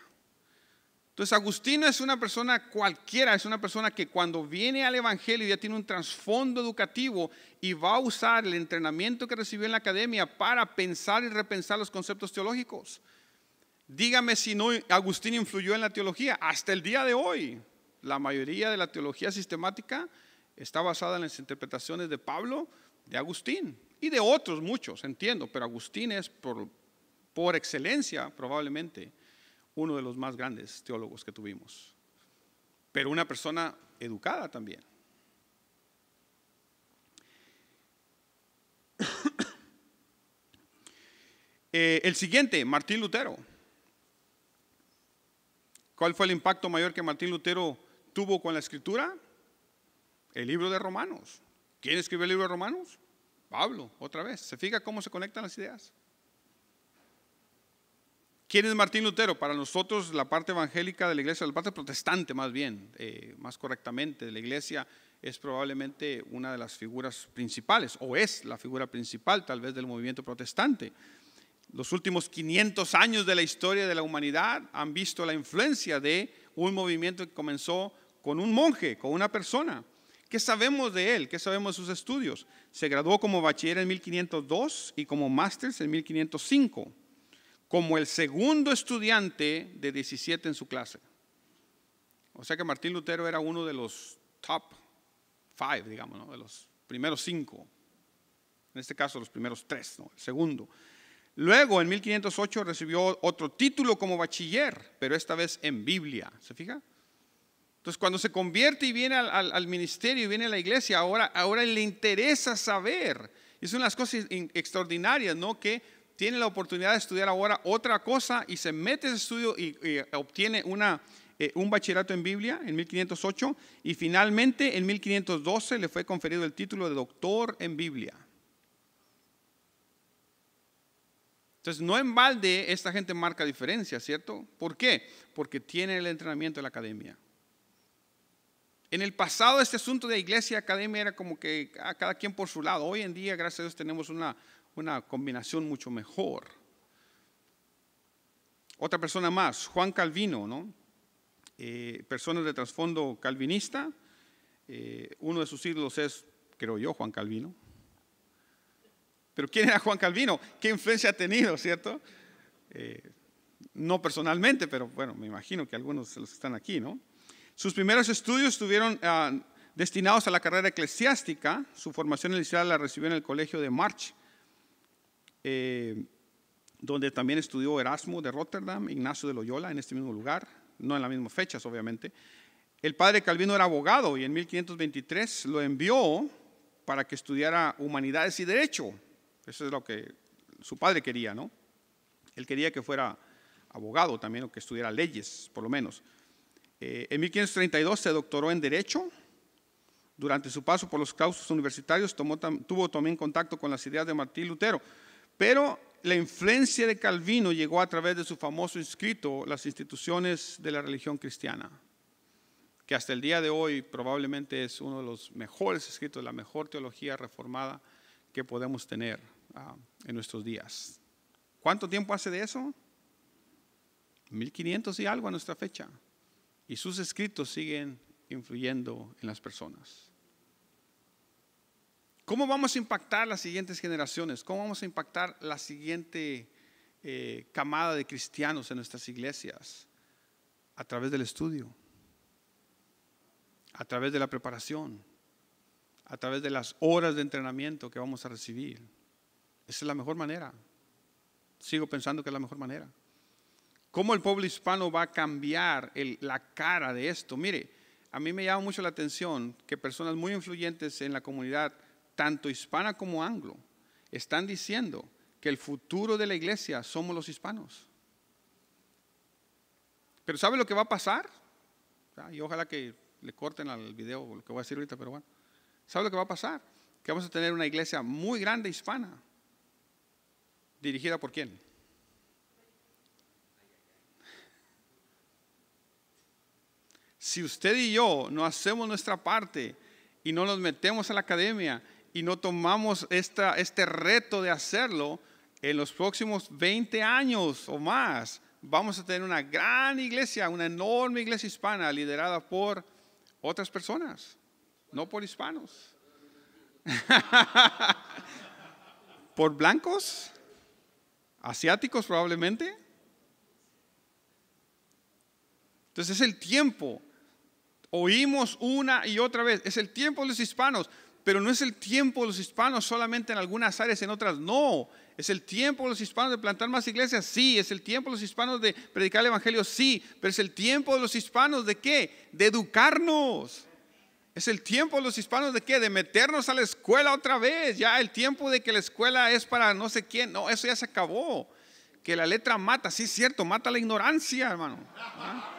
A: Entonces Agustino es una persona cualquiera, es una persona que cuando viene al Evangelio ya tiene un trasfondo educativo y va a usar el entrenamiento que recibió en la academia para pensar y repensar los conceptos teológicos. Dígame si no Agustín influyó en la teología. Hasta el día de hoy, la mayoría de la teología sistemática está basada en las interpretaciones de Pablo, de Agustín y de otros muchos, entiendo, pero Agustín es por excelencia probablemente uno de los más grandes teólogos que tuvimos, pero una persona educada también. Eh, el siguiente, Martín Lutero. ¿Cuál fue el impacto mayor que Martín Lutero tuvo con la escritura? El libro de Romanos. ¿Quién escribió el libro de Romanos? Pablo, otra vez. ¿Se fija cómo se conectan las ideas? ¿Quién es Martín Lutero? Para nosotros la parte evangélica de la iglesia, la parte protestante más bien, eh, más correctamente, de la iglesia es probablemente una de las figuras principales, o es la figura principal tal vez del movimiento protestante. Los últimos 500 años de la historia de la humanidad han visto la influencia de un movimiento que comenzó con un monje, con una persona. ¿Qué sabemos de él? ¿Qué sabemos de sus estudios? Se graduó como bachiller en 1502 y como máster en 1505 como el segundo estudiante de 17 en su clase. O sea que Martín Lutero era uno de los top five, digamos, de los primeros cinco. En este caso, los primeros tres, ¿no? el segundo. Luego, en 1508, recibió otro título como bachiller, pero esta vez en Biblia. ¿Se fija? Entonces, cuando se convierte y viene al, ministerio y viene a la iglesia, ahora, ahora le interesa saber. Y son las cosas extraordinarias, ¿no? Que tiene la oportunidad de estudiar ahora otra cosa y se mete ese estudio y, obtiene una, eh, un bachillerato en Biblia en 1508 y finalmente en 1512 le fue conferido el título de doctor en Biblia. Entonces, no en balde esta gente marca diferencia, ¿cierto? ¿Por qué? Porque tiene el entrenamiento de la academia. En el pasado este asunto de iglesia y academia era como que a ah, cada quien por su lado. Hoy en día, gracias a Dios, tenemos una, una combinación mucho mejor. Otra persona más, Juan Calvino, ¿no? Eh, personas de trasfondo calvinista. Eh, uno de sus ídolos es, creo yo, Juan Calvino. Pero ¿quién era Juan Calvino? ¿Qué influencia ha tenido, cierto? Eh, no personalmente, pero bueno, me imagino que algunos los están aquí, ¿no? Sus primeros estudios estuvieron ah, destinados a la carrera eclesiástica. Su formación inicial la recibió en el colegio de March, eh, donde también estudió Erasmo de Rotterdam, Ignacio de Loyola, en este mismo lugar, no en las mismas fechas, obviamente. El padre Calvino era abogado y en 1523 lo envió para que estudiara humanidades y derecho. Eso es lo que su padre quería, ¿no? Él quería que fuera abogado también o que estudiara leyes, por lo menos. Eh, en 1532 se doctoró en derecho. Durante su paso por los claustros universitarios tuvo también contacto con las ideas de Martín Lutero. Pero la influencia de Calvino llegó a través de su famoso escrito Las instituciones de la religión cristiana, que hasta el día de hoy probablemente es uno de los mejores escritos, la mejor teología reformada que podemos tener ah, en nuestros días. ¿Cuánto tiempo hace de eso? 1500 y algo a nuestra fecha. Y sus escritos siguen influyendo en las personas. ¿Cómo vamos a impactar las siguientes generaciones? ¿Cómo vamos a impactar la siguiente eh, camada de cristianos en nuestras iglesias? A través del estudio, a través de la preparación, a través de las horas de entrenamiento que vamos a recibir. Esa es la mejor manera. Sigo pensando que es la mejor manera. ¿Cómo el pueblo hispano va a cambiar la cara de esto? Mire, a mí me llama mucho la atención que personas muy influyentes en la comunidad tanto hispana como anglo, están diciendo que el futuro de la iglesia somos los hispanos. Pero ¿sabe lo que va a pasar? Ah, y ojalá que le corten al video lo que voy a decir ahorita, pero bueno. ¿Sabe lo que va a pasar? Que vamos a tener una iglesia muy grande hispana. ¿Dirigida por quién? Si usted y yo no hacemos nuestra parte y no nos metemos a la academia y no tomamos esta, este reto de hacerlo, en los próximos 20 años o más vamos a tener una gran iglesia, una enorme iglesia hispana liderada por otras personas, no por hispanos. ¿Por blancos? ¿Asiáticos probablemente? Entonces es el tiempo. Oímos una y otra vez, es el tiempo de los hispanos. Pero no es el tiempo de los hispanos solamente en algunas áreas, en otras no. ¿Es el tiempo de los hispanos de plantar más iglesias? Sí. ¿Es el tiempo de los hispanos de predicar el Evangelio? Sí. Pero es el tiempo de los hispanos de qué? De educarnos. Es el tiempo de los hispanos de qué? De meternos a la escuela otra vez. Ya el tiempo de que la escuela es para no sé quién. No, eso ya se acabó. Que la letra mata, sí es cierto, mata la ignorancia, hermano. ¿Ah?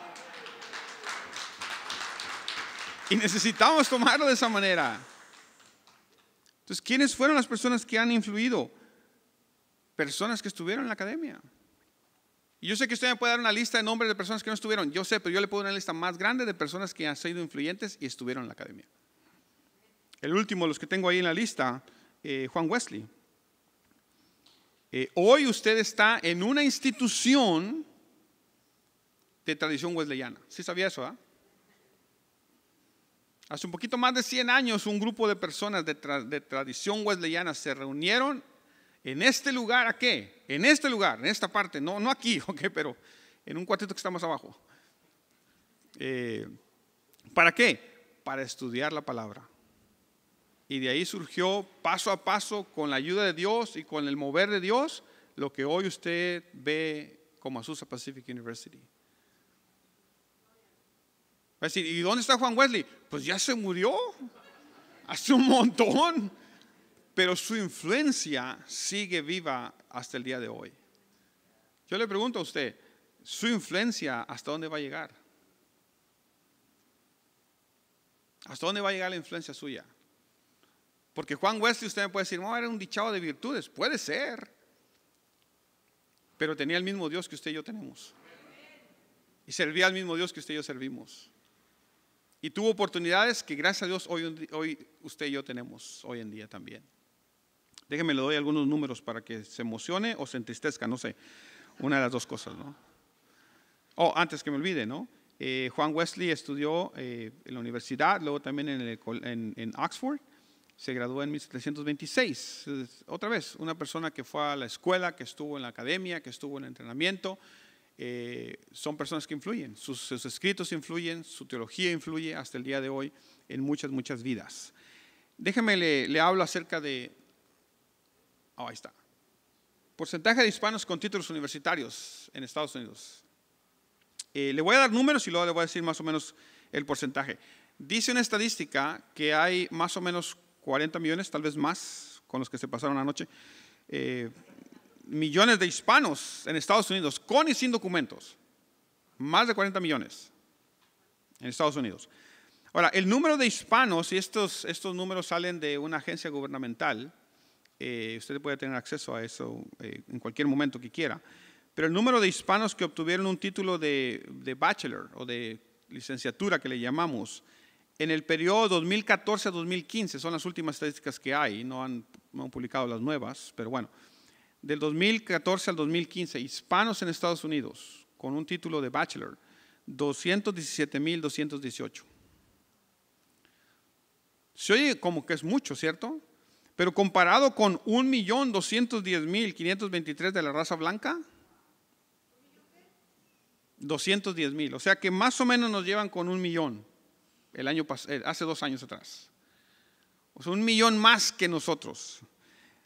A: Y necesitamos tomarlo de esa manera. Entonces, ¿quiénes fueron las personas que han influido? Personas que estuvieron en la academia. Y yo sé que usted me puede dar una lista de nombres de personas que no estuvieron. Yo sé, pero yo le puedo dar una lista más grande de personas que han sido influyentes y estuvieron en la academia. El último, los que tengo ahí en la lista, eh, Juan Wesley. Eh, hoy usted está en una institución de tradición wesleyana. ¿Sí sabía eso? Ah? Hace un poquito más de 100 años un grupo de personas de, tradición wesleyana se reunieron en este lugar, ¿a qué? En este lugar, en esta parte, no, no aquí, ok, pero en un cuartito que está más abajo. Eh, ¿Para qué? Para estudiar la palabra. Y de ahí surgió paso a paso, con la ayuda de Dios y con el mover de Dios, lo que hoy usted ve como Azusa Pacific University. ¿y dónde está Juan Wesley? Pues ya se murió hace un montón, pero su influencia sigue viva hasta el día de hoy. Yo le pregunto a usted, ¿su influencia hasta dónde va a llegar? ¿Hasta dónde va a llegar la influencia suya? Porque Juan Wesley usted me puede decir, no, era un dichado de virtudes, puede ser, pero tenía el mismo Dios que usted y yo tenemos. Y servía al mismo Dios que usted y yo servimos. Y tuvo oportunidades que gracias a Dios hoy, usted y yo tenemos hoy en día también. Déjeme, le doy algunos números para que se emocione o se entristezca, no sé. Una de las dos cosas, ¿no? Oh, antes que me olvide, ¿no? Eh, Juan Wesley estudió eh, en la universidad, luego también en, Oxford. Se graduó en 1726. Otra vez, una persona que fue a la escuela, que estuvo en la academia, que estuvo en entrenamiento, eh, son personas que influyen, sus, escritos influyen, su teología influye hasta el día de hoy en muchas, muchas vidas. Déjeme, le, hablo acerca de... Oh, ahí está. Porcentaje de hispanos con títulos universitarios en Estados Unidos. Eh, le voy a dar números y luego le voy a decir más o menos el porcentaje. Dice una estadística que hay más o menos 40 millones, tal vez más, con los que se pasaron anoche, eh, millones de hispanos en Estados Unidos con y sin documentos. Más de 40 millones en Estados Unidos. Ahora, el número de hispanos, y estos, estos números salen de una agencia gubernamental, eh, usted puede tener acceso a eso eh, en cualquier momento que quiera, pero el número de hispanos que obtuvieron un título de, bachelor o de licenciatura que le llamamos, en el periodo 2014-2015, son las últimas estadísticas que hay, no han, no han publicado las nuevas, pero bueno, del 2014 al 2015, hispanos en Estados Unidos, con un título de bachelor, 217.218. Se oye como que es mucho, ¿cierto? Pero comparado con 1.210.523 de la raza blanca, 210.000. O sea que más o menos nos llevan con un millón el año eh, hace dos años atrás. O sea, un millón más que nosotros.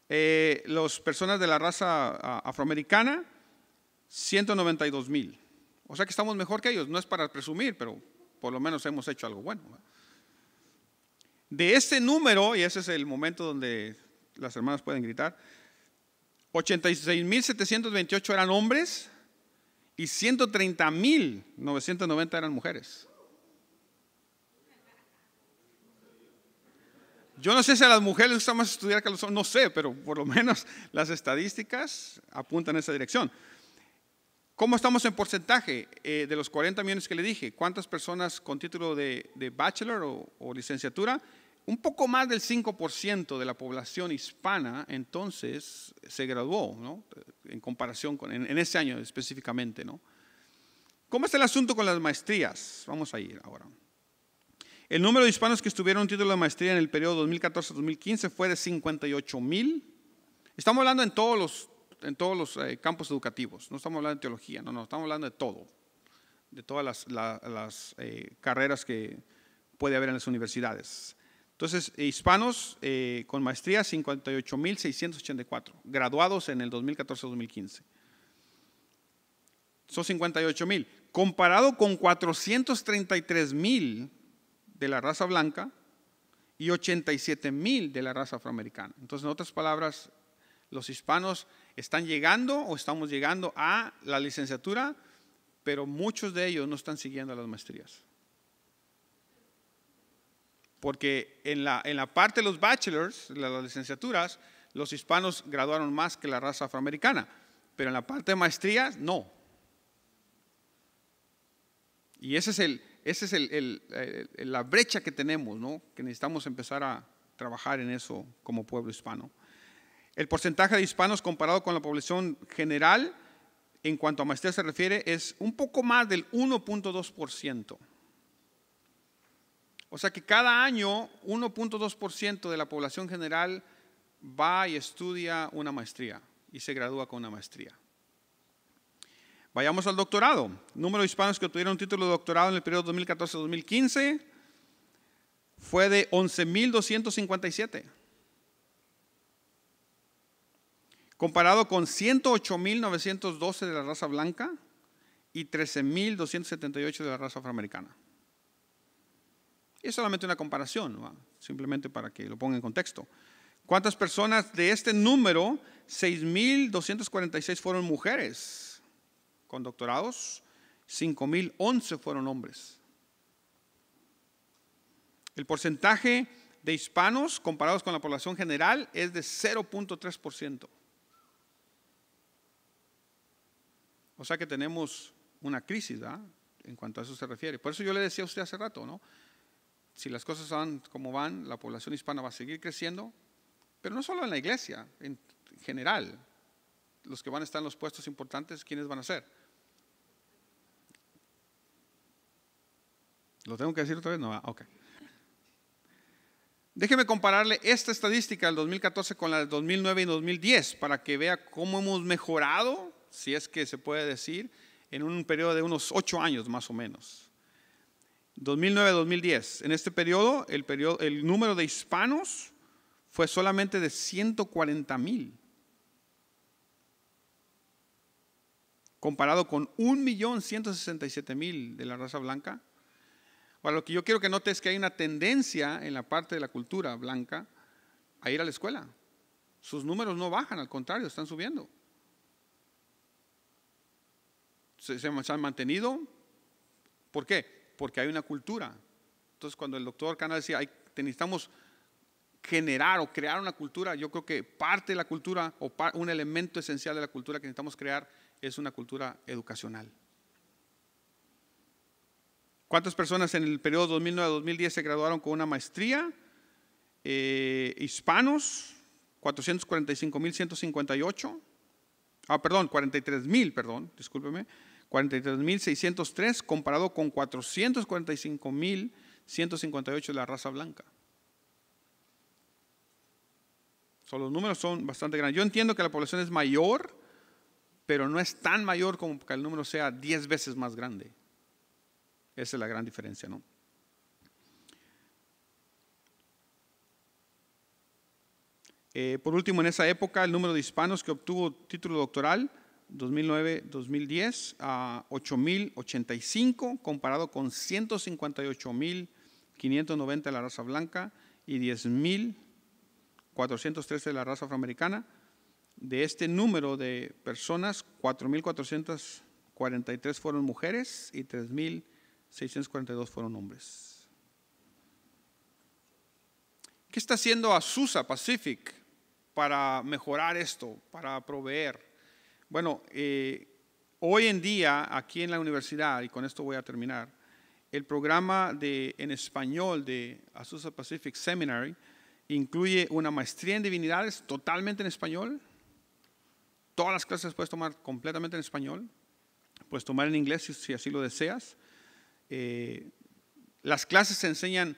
A: Eh, las personas de la raza afroamericana, 192 mil. O sea que estamos mejor que ellos. No es para presumir, pero por lo menos hemos hecho algo bueno. De ese número, y ese es el momento donde las hermanas pueden gritar, 86.728 eran hombres y 130.990 eran mujeres. Yo no sé si a las mujeres les gusta más estudiar que a los hombres, no sé, pero por lo menos las estadísticas apuntan en esa dirección. ¿Cómo estamos en porcentaje eh, de los 40 millones que le dije? ¿Cuántas personas con título de, bachelor o, licenciatura? Un poco más del 5% de la población hispana entonces se graduó, ¿no? En comparación con, en ese año específicamente, ¿no? ¿Cómo está el asunto con las maestrías? Vamos a ir ahora. El número de hispanos que estuvieron un título de maestría en el periodo 2014-2015 fue de 58 mil. Estamos hablando en todos los, en todos los eh, campos educativos, no estamos hablando de teología, no, no, estamos hablando de todo, de todas las, eh, carreras que puede haber en las universidades. Entonces, eh, hispanos con maestría, 58.684, graduados en el 2014-2015. Son 58.000, comparado con 433.000 de la raza blanca y 87 mil de la raza afroamericana. Entonces, en otras palabras, los hispanos están llegando o estamos llegando a la licenciatura, pero muchos de ellos no están siguiendo las maestrías. Porque en la, en la parte de los bachelors, las licenciaturas, los hispanos graduaron más que la raza afroamericana, pero en la parte de maestrías no. Y ese es el, esa es eh, la brecha que tenemos, que necesitamos empezar a trabajar en eso como pueblo hispano. El porcentaje de hispanos comparado con la población general, en cuanto a maestría se refiere, es un poco más del 1.2%. O sea que cada año 1.2% de la población general va y estudia una maestría y se gradúa con una maestría. Vayamos al doctorado. Número de hispanos que obtuvieron título de doctorado en el periodo 2014-2015 fue de 11.257, comparado con 108.912 de la raza blanca y 13.278 de la raza afroamericana. es solamente una comparación, simplemente para que lo ponga en contexto. ¿Cuántas personas de este número, 6.246, fueron mujeres? con doctorados, 5.011 fueron hombres. El porcentaje de hispanos comparados con la población general es de 0.3%. O sea que tenemos una crisis, En cuanto a eso se refiere. Por eso yo le decía a usted hace rato, ¿no? Si las cosas van como van, la población hispana va a seguir creciendo, pero no solo en la iglesia, en general los que van a estar en los puestos importantes, ¿quiénes van a ser? ¿Lo tengo que decir otra vez? No, ah, ok. Déjeme compararle esta estadística del 2014 con la del 2009 y 2010 para que vea cómo hemos mejorado, si es que se puede decir, en un periodo de unos ocho años más o menos. 2009-2010. En este periodo el, periodo, el número de hispanos fue solamente de 140 mil. comparado con 1.167.000 de la raza blanca. lo que yo quiero que note es que hay una tendencia en la parte de la cultura blanca a ir a la escuela. Sus números no bajan, al contrario, están subiendo. Se, han mantenido. ¿Por qué? Porque hay una cultura. Entonces, cuando el doctor Cana decía, hay, necesitamos generar o crear una cultura, yo creo que parte de la cultura o un elemento esencial de la cultura que necesitamos crear es una cultura educacional. ¿Cuántas personas en el periodo 2009 2010 se graduaron con una maestría? Eh, hispanos, 445.158. Ah, perdón, 43.000, perdón, discúlpeme. 43.603 comparado con 445.158 de la raza blanca. So, los números son bastante grandes. Yo entiendo que la población es mayor, pero no es tan mayor como que el número sea 10 veces más grande. Esa es la gran diferencia, ¿no? Eh, por último, en esa época, el número de hispanos que obtuvo título doctoral, 2009-2010, a 8.085, comparado con 158.590 de la raza blanca y 10.413 de la raza afroamericana. De este número de personas, 4.443 fueron mujeres y 3.642 fueron hombres. ¿Qué está haciendo Azusa Pacific para mejorar esto, para proveer? Bueno, eh, hoy en día aquí en la universidad, y con esto voy a terminar, el programa de, en español de Azusa Pacific Seminary incluye una maestría en divinidades totalmente en español, Todas las clases puedes tomar completamente en español, puedes tomar en inglés si, así lo deseas. Eh, las clases se enseñan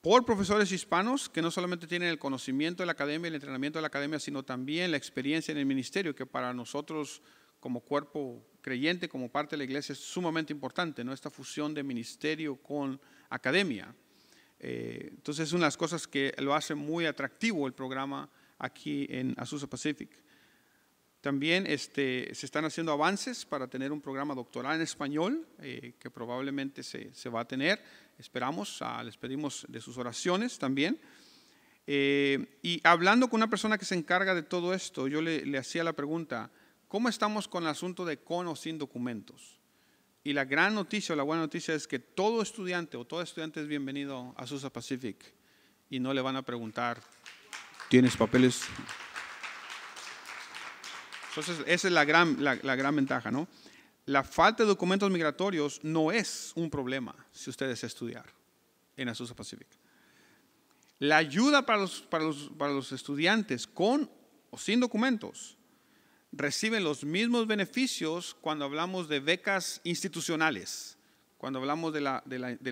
A: por profesores hispanos que no solamente tienen el conocimiento de la academia, el entrenamiento de la academia, sino también la experiencia en el ministerio, que para nosotros como cuerpo creyente, como parte de la iglesia, es sumamente importante, ¿no? Esta fusión de ministerio con academia. Eh, entonces es una de las cosas que lo hace muy atractivo el programa aquí en Azusa Pacific. También este, se están haciendo avances para tener un programa doctoral en español eh, que probablemente se, se, va a tener. Esperamos, ah, les pedimos de sus oraciones también. Eh, y hablando con una persona que se encarga de todo esto, yo le, le hacía la pregunta, ¿cómo estamos con el asunto de con o sin documentos? Y la gran noticia o la buena noticia es que todo estudiante o todo estudiante es bienvenido a SUSA Pacific y no le van a preguntar, ¿tienes papeles? Entonces, esa es la gran, ventaja, ¿no? La falta de documentos migratorios no es un problema si ustedes estudiar en Azusa Pacific. La ayuda para los, estudiantes con o sin documentos reciben los mismos beneficios cuando hablamos de becas institucionales, cuando hablamos de la,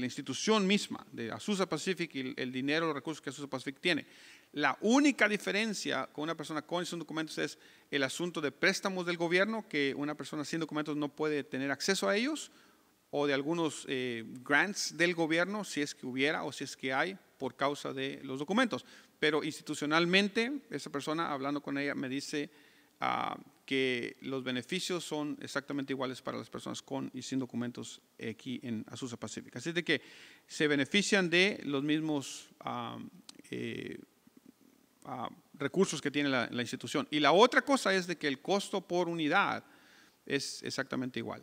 A: institución misma, de Azusa Pacific y el, el, dinero, los recursos que Azusa Pacific tiene. La única diferencia con una persona con y sin documentos es el asunto de préstamos del gobierno, que una persona sin documentos no puede tener acceso a ellos, o de algunos eh, grants del gobierno, si es que hubiera o si es que hay, por causa de los documentos. Pero institucionalmente, esa persona, hablando con ella, me dice ah, que los beneficios son exactamente iguales para las personas con y sin documentos aquí en Azusa Pacífica. Así de que se benefician de los mismos ah, eh, Ah, recursos que tiene la, institución. Y la otra cosa es de que el costo por unidad es exactamente igual.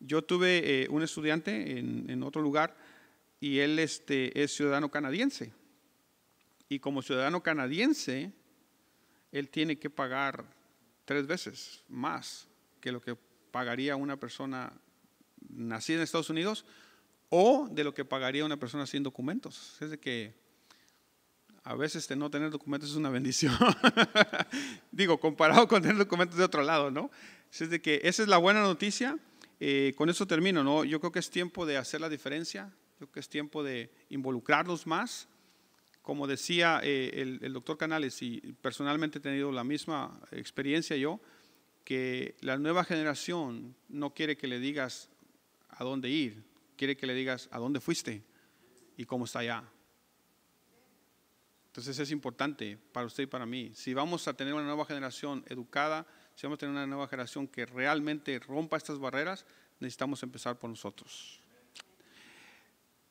A: Yo tuve eh, un estudiante en, en, otro lugar y él este, es ciudadano canadiense. Y como ciudadano canadiense, él tiene que pagar tres veces más que lo que pagaría una persona nacida en Estados Unidos o de lo que pagaría una persona sin documentos. Es de que a veces no tener documentos es una bendición. Digo, comparado con tener documentos de otro lado, ¿no? Es de que esa es la buena noticia. Eh, con eso termino, ¿no? Yo creo que es tiempo de hacer la diferencia. Yo creo que es tiempo de involucrarlos más. Como decía eh, el, el, doctor Canales, y personalmente he tenido la misma experiencia yo, que la nueva generación no quiere que le digas a dónde ir, quiere que le digas a dónde fuiste y cómo está allá. Entonces es importante para usted y para mí. Si vamos a tener una nueva generación educada, si vamos a tener una nueva generación que realmente rompa estas barreras, necesitamos empezar por nosotros.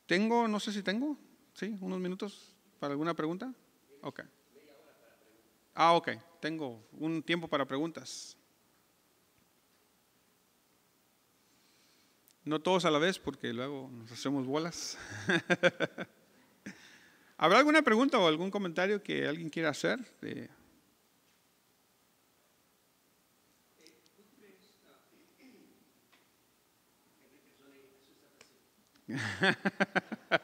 A: Tengo, no sé si tengo, ¿sí? Unos minutos para alguna pregunta. Ok. Ah, ok. Tengo un tiempo para preguntas. No todos a la vez porque luego nos hacemos bolas. ¿Habrá alguna pregunta o algún comentario que alguien quiera hacer?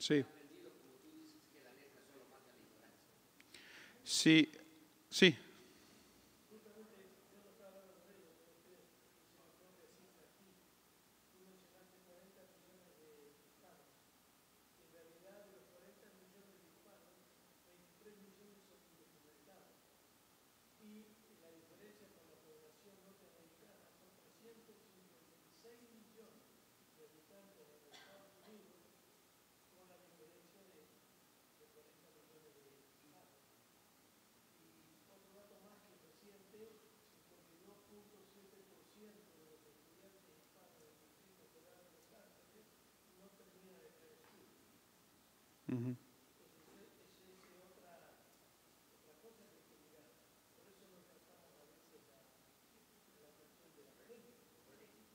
A: Sí. Sí, sí,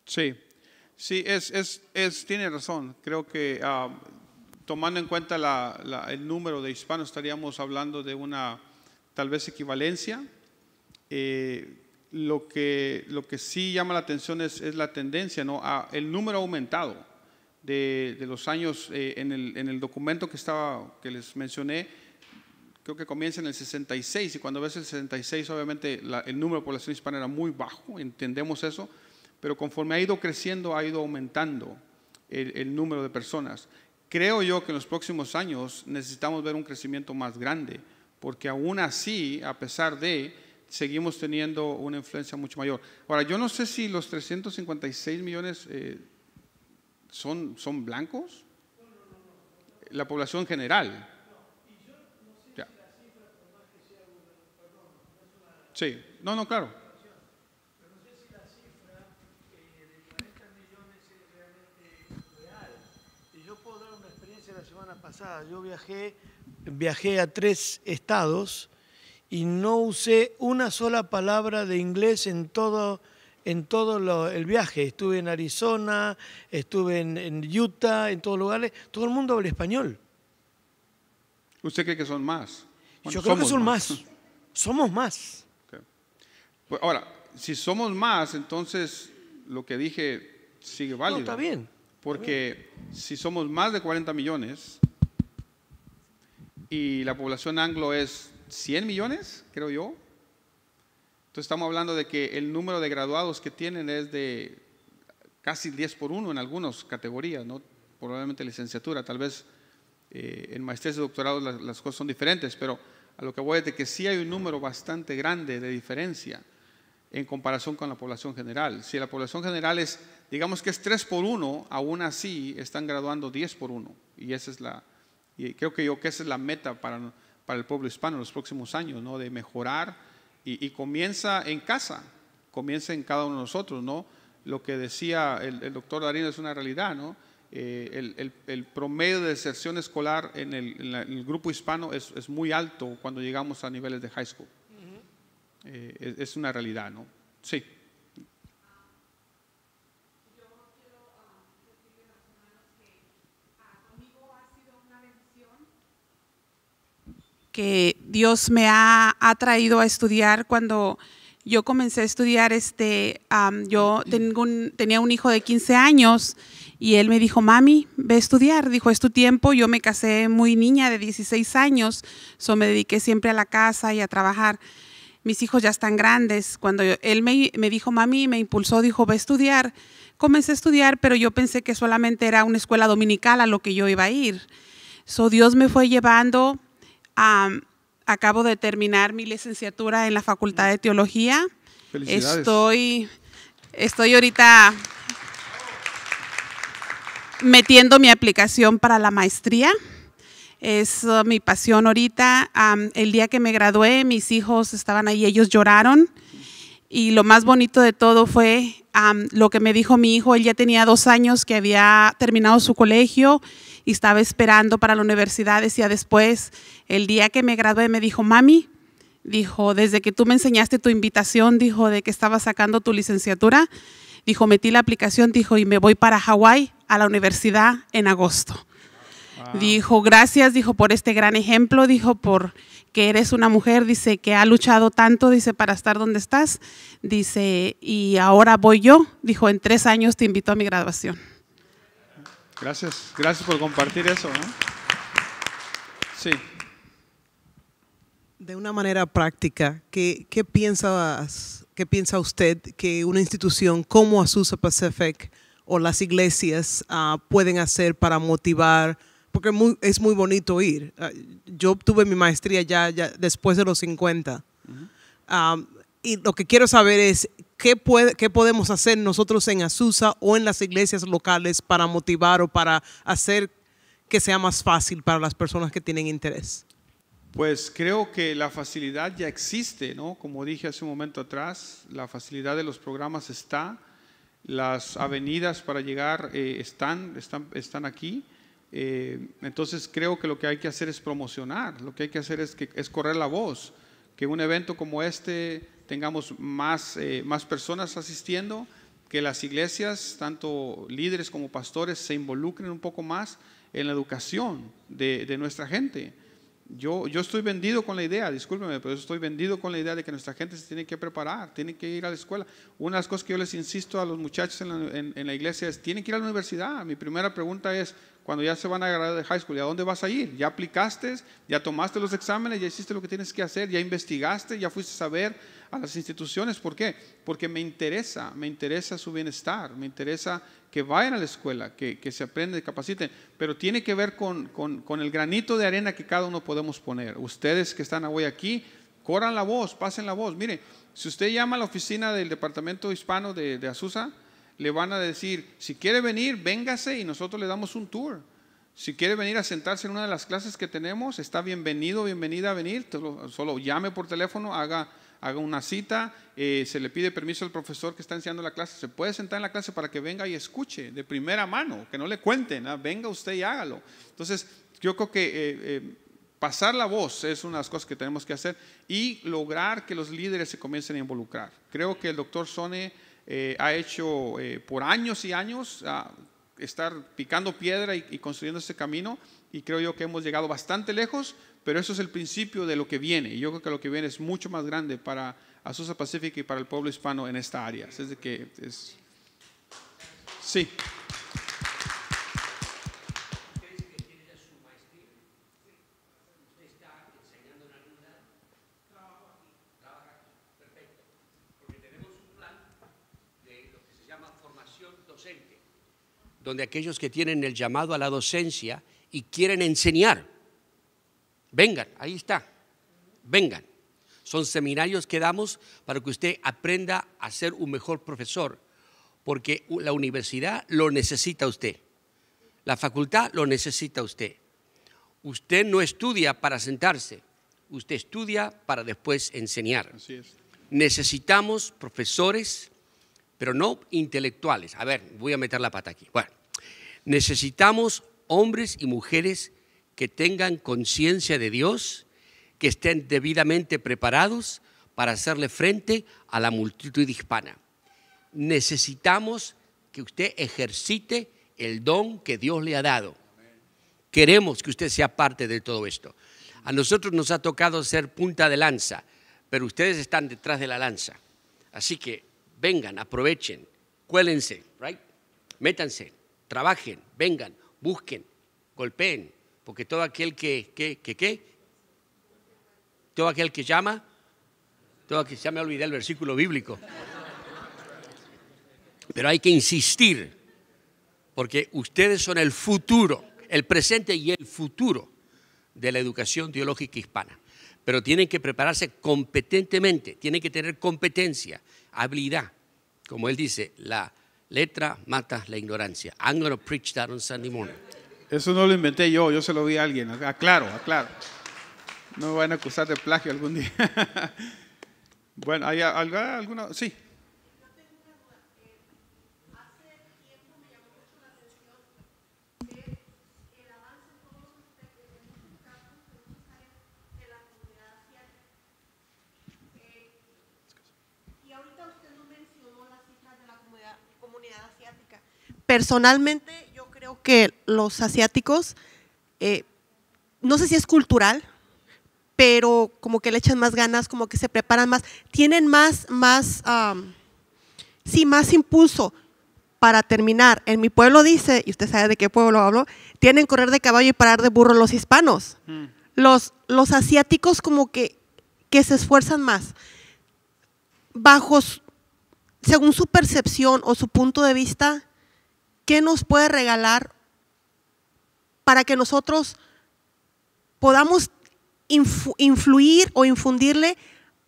A: Sí, sí, es, es, es, tiene razón. Creo que tomando en cuenta la, el número de hispanos, estaríamos hablando de una tal vez equivalencia. Eh, lo, que, lo que sí llama la atención es, es la tendencia, ¿no? A, ah, el número ha aumentado de, los años, eh, en, el, documento que, estaba, que les mencioné, creo que comienza en el 66, y cuando ves el 66, obviamente el número de población hispana era muy bajo, entendemos eso, pero conforme ha ido creciendo, ha ido aumentando el, número de personas. Creo yo que en los próximos años necesitamos ver un crecimiento más grande, porque aún así, a pesar de, seguimos teniendo una influencia mucho mayor. Ahora, yo no sé si los 356 millones... Eh, ¿Son blancos? La población general. No,
B: no, claro. Pero no sé si la cifra de 40 millones es realmente real. Y yo puedo dar una experiencia la semana pasada. Yo viajé a tres estados y no usé una sola palabra de inglés en todo en todo el viaje. Estuve en Arizona, estuve en, Utah, en todos lugares. Todo el mundo habla español.
A: ¿Usted cree que son más? Yo creo que son
B: más. Somos más.
A: Pues, ahora, si somos más, entonces lo que dije sigue válido. está bien. Porque si somos más de 40 millones y la población anglo es 100 millones, creo yo, entonces estamos hablando de que el número de graduados que tienen es de casi 10 por 1 en algunas categorías, ¿no? probablemente licenciatura, tal vez eh, en maestría y doctorado las, cosas son diferentes, pero a lo que voy es de que sí hay un número bastante grande de diferencia en comparación con la población general. Si la población general es, digamos que es 3 por 1, aún así están graduando 10 por 1. Y esa es la, y creo que yo que esa es la meta para, para el pueblo hispano en los próximos años, ¿no? de mejorar y, comienza en casa, comienza en cada uno de nosotros, ¿no? Lo que decía el, doctor Darío es una realidad, ¿no? Eh, el, promedio de deserción escolar en el, grupo hispano es, muy alto cuando llegamos a niveles de high school. Eh, es una realidad, ¿no? Sí.
C: que Dios me ha, ha traído a estudiar cuando yo comencé a estudiar, este, yo tenía un hijo de 15 años y él me dijo, mami, ve a estudiar. Dijo, es tu tiempo. Yo me casé muy niña de 16 años, so me dediqué siempre a la casa y a trabajar. Mis hijos ya están grandes. Cuando él me, dijo, mami, me impulsó, dijo, ve a estudiar. Comencé a estudiar, pero yo pensé que solamente era una escuela dominical a lo que yo iba a ir. So Dios me fue llevando acabo de terminar mi licenciatura en la Facultad de Teología.
A: Estoy,
C: estoy ahorita metiendo mi aplicación para la maestría. Es uh, mi pasión ahorita. el día que me gradué, mis hijos estaban ahí, ellos lloraron. Y lo más bonito de todo fue lo que me dijo mi hijo. Él ya tenía dos años que había terminado su colegio y estaba esperando para la universidad. Decía después, el día que me gradué, me dijo, mami, dijo, desde que tú me enseñaste tu invitación, dijo, de que estaba sacando tu licenciatura, dijo, metí la aplicación, dijo, y me voy para Hawái a la universidad en agosto. Dijo, gracias, dijo, por este gran ejemplo, dijo, por que eres una mujer, dice, que ha luchado tanto, dice, para estar donde estás, dice, y ahora voy yo, dijo, en tres años te invito a mi graduación.
A: Gracias, gracias por compartir eso, ¿eh? Sí.
D: De una manera práctica, ¿qué, qué, piensas, ¿qué piensa usted que una institución como Azusa Pacific o las iglesias ah, pueden hacer para motivar? Porque muy, es muy bonito ir. Ah, yo obtuve mi maestría ya, ya, después de los 50. Ah, y lo que quiero saber es ¿qué, puede, ¿qué podemos hacer nosotros en Azusa o en las iglesias locales para motivar o para hacer que sea más fácil para las personas que tienen interés?
A: Pues creo que la facilidad ya existe, ¿no? Como dije hace un momento atrás, la facilidad de los programas está, las avenidas para llegar eh, están, están, están aquí. Eh, entonces creo que lo que hay que hacer es promocionar, lo que hay que hacer es, que, es correr la voz, que un evento como este tengamos más, eh, más personas asistiendo, que las iglesias, tanto líderes como pastores, se involucren un poco más en la educación de, nuestra gente. Yo, yo estoy vendido con la idea, discúlpeme, pero estoy vendido con la idea de que nuestra gente se tiene que preparar, tiene que ir a la escuela. Una de las cosas que yo les insisto a los muchachos en la, en la iglesia es, tienen que ir a la universidad. Mi primera pregunta es, cuando ya se van a graduar de high school, ¿y a dónde vas a ir? Ya aplicaste, ya tomaste los exámenes, ya hiciste lo que tienes que hacer, ya investigaste, ya fuiste a ver a las instituciones. ¿Por qué? Porque me interesa, me interesa su bienestar, me interesa que vayan a la escuela, que, que se aprendan, capaciten, pero tiene que ver con, el granito de arena que cada uno podemos poner. Ustedes que están hoy aquí, corran la voz, pasen la voz. Mire, si usted llama a la oficina del Departamento Hispano de, de Azusa, le van a decir, si quiere venir, véngase y nosotros le damos un tour. Si quiere venir a sentarse en una de las clases que tenemos, está bienvenido, bienvenida a venir. Solo llame por teléfono, haga, haga una cita, eh, se le pide permiso al profesor que está enseñando la clase. Se puede sentar en la clase para que venga y escuche de primera mano, que no le cuenten, venga usted y hágalo. Entonces, yo creo que eh, eh, pasar la voz es una de las cosas que tenemos que hacer y lograr que los líderes se comiencen a involucrar. Creo que el doctor Sone eh, ha hecho eh, por años y años, a estar picando piedra y, construyendo ese camino y creo yo que hemos llegado bastante lejos, pero eso es el principio de lo que viene y yo creo que lo que viene es mucho más grande para Azusa Pacific y para el pueblo hispano en esta área. es que es... Sí.
B: donde aquellos que tienen el llamado a la docencia y quieren enseñar, vengan, ahí está, vengan. Son seminarios que damos para que usted aprenda a ser un mejor profesor, porque la universidad lo necesita usted, la facultad lo necesita usted. Usted no estudia para sentarse, usted estudia para después enseñar. Necesitamos profesores, pero no intelectuales. A ver, voy a meter la pata aquí. Bueno, Necesitamos hombres y mujeres que tengan conciencia de Dios, que estén debidamente preparados para hacerle frente a la multitud hispana. Necesitamos que usted ejercite el don que Dios le ha dado. Queremos que usted sea parte de todo esto. A nosotros nos ha tocado ser punta de lanza, pero ustedes están detrás de la lanza. Así que vengan, aprovechen, cuélense, right? métanse trabajen, vengan, busquen, golpeen, porque todo aquel que, que, que, todo aquel que llama, todo aquel, ya me olvidé el versículo bíblico, pero hay que insistir, porque ustedes son el futuro, el presente y el futuro de la educación teológica hispana. Pero tienen que prepararse competentemente, tienen que tener competencia, habilidad, como él dice, la Letra mata la ignorancia. I'm
A: going preach that on Sunday morning. Eso no lo inventé yo, yo se lo vi a alguien. Aclaro, aclaro. No me van a acusar de plagio algún día. bueno, ¿hay alguna? Sí.
D: personalmente yo creo que los asiáticos, eh, no sé si es cultural, pero como que le echan más ganas, como que se preparan más, tienen más, más, sí, más impulso para terminar. En mi pueblo dice, y usted sabe de qué pueblo hablo, tienen correr de caballo y parar de burro los hispanos. Mm. Los, los asiáticos como que, que se esfuerzan más. Bajos, según su percepción o su punto de vista, ¿Qué nos puede regalar para que nosotros podamos influir o infundirle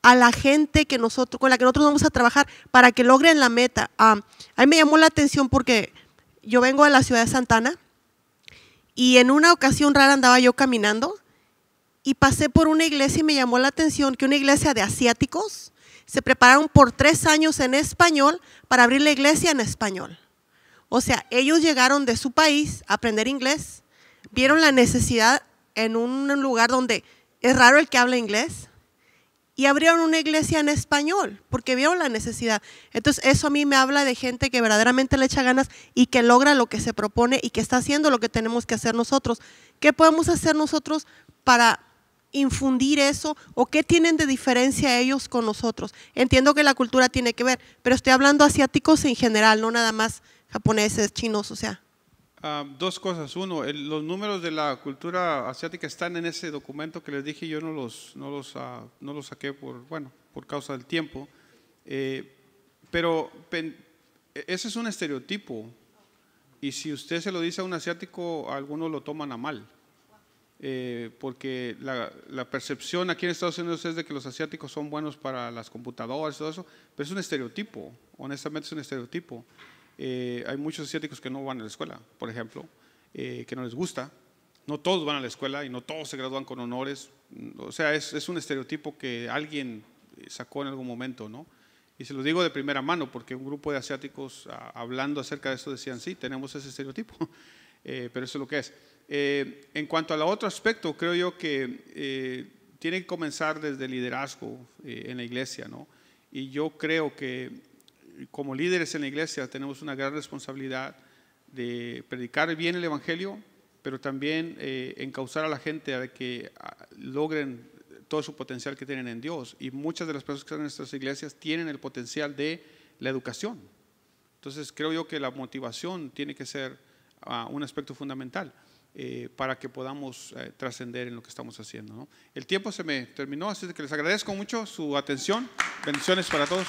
D: a la gente que nosotros, con la que nosotros vamos a trabajar para que logren la meta. Ah, a mí me llamó la atención porque yo vengo de la ciudad de Santana y en una ocasión rara andaba yo caminando y pasé por una iglesia y me llamó la atención que una iglesia de asiáticos se prepararon por tres años en español para abrir la iglesia en español. O sea, ellos llegaron de su país a aprender inglés, vieron la necesidad en un lugar donde es raro el que habla inglés y abrieron una iglesia en español porque vieron la necesidad. Entonces, eso a mí me habla de gente que verdaderamente le echa ganas y que logra lo que se propone y que está haciendo lo que tenemos que hacer nosotros. ¿Qué podemos hacer nosotros para infundir eso o qué tienen de diferencia ellos con nosotros. Entiendo que la cultura tiene que ver, pero estoy hablando asiáticos en general, no nada más japoneses, chinos, o sea.
A: Ah, dos cosas. Uno, los números de la cultura asiática están en ese documento que les dije, yo no los, no los, ah, no los saqué por, bueno, por causa del tiempo. Eh, pero e, ese es un estereotipo y si usted se lo dice a un asiático, algunos lo toman a mal. Eh, porque la, la, percepción aquí en Estados Unidos es de que los asiáticos son buenos para las computadoras y todo eso, pero es un estereotipo, honestamente es un estereotipo. Eh, hay muchos asiáticos que no van a la escuela, por ejemplo, eh, que no les gusta. No todos van a la escuela y no todos se gradúan con honores. O sea, es, un estereotipo que alguien eh, sacó en algún momento, ¿no? Y se lo digo de primera mano, porque un grupo de asiáticos hablando acerca de eso decían, sí, tenemos ese estereotipo, pero eso es lo que es. en cuanto al otro aspecto, creo yo que tiene que comenzar desde el liderazgo en la iglesia, ¿no? Y yo creo que como líderes en la iglesia tenemos una gran responsabilidad de predicar bien el Evangelio, pero también eh, encauzar a la gente a que ah, logren todo su potencial que tienen en Dios. Y muchas de las personas que están en nuestras iglesias tienen el potencial de la educación. Entonces creo yo que la motivación tiene que ser ah, un aspecto fundamental eh, para que podamos eh, trascender en lo que estamos haciendo. El tiempo se me terminó, así que les agradezco mucho su atención. Bendiciones para todos.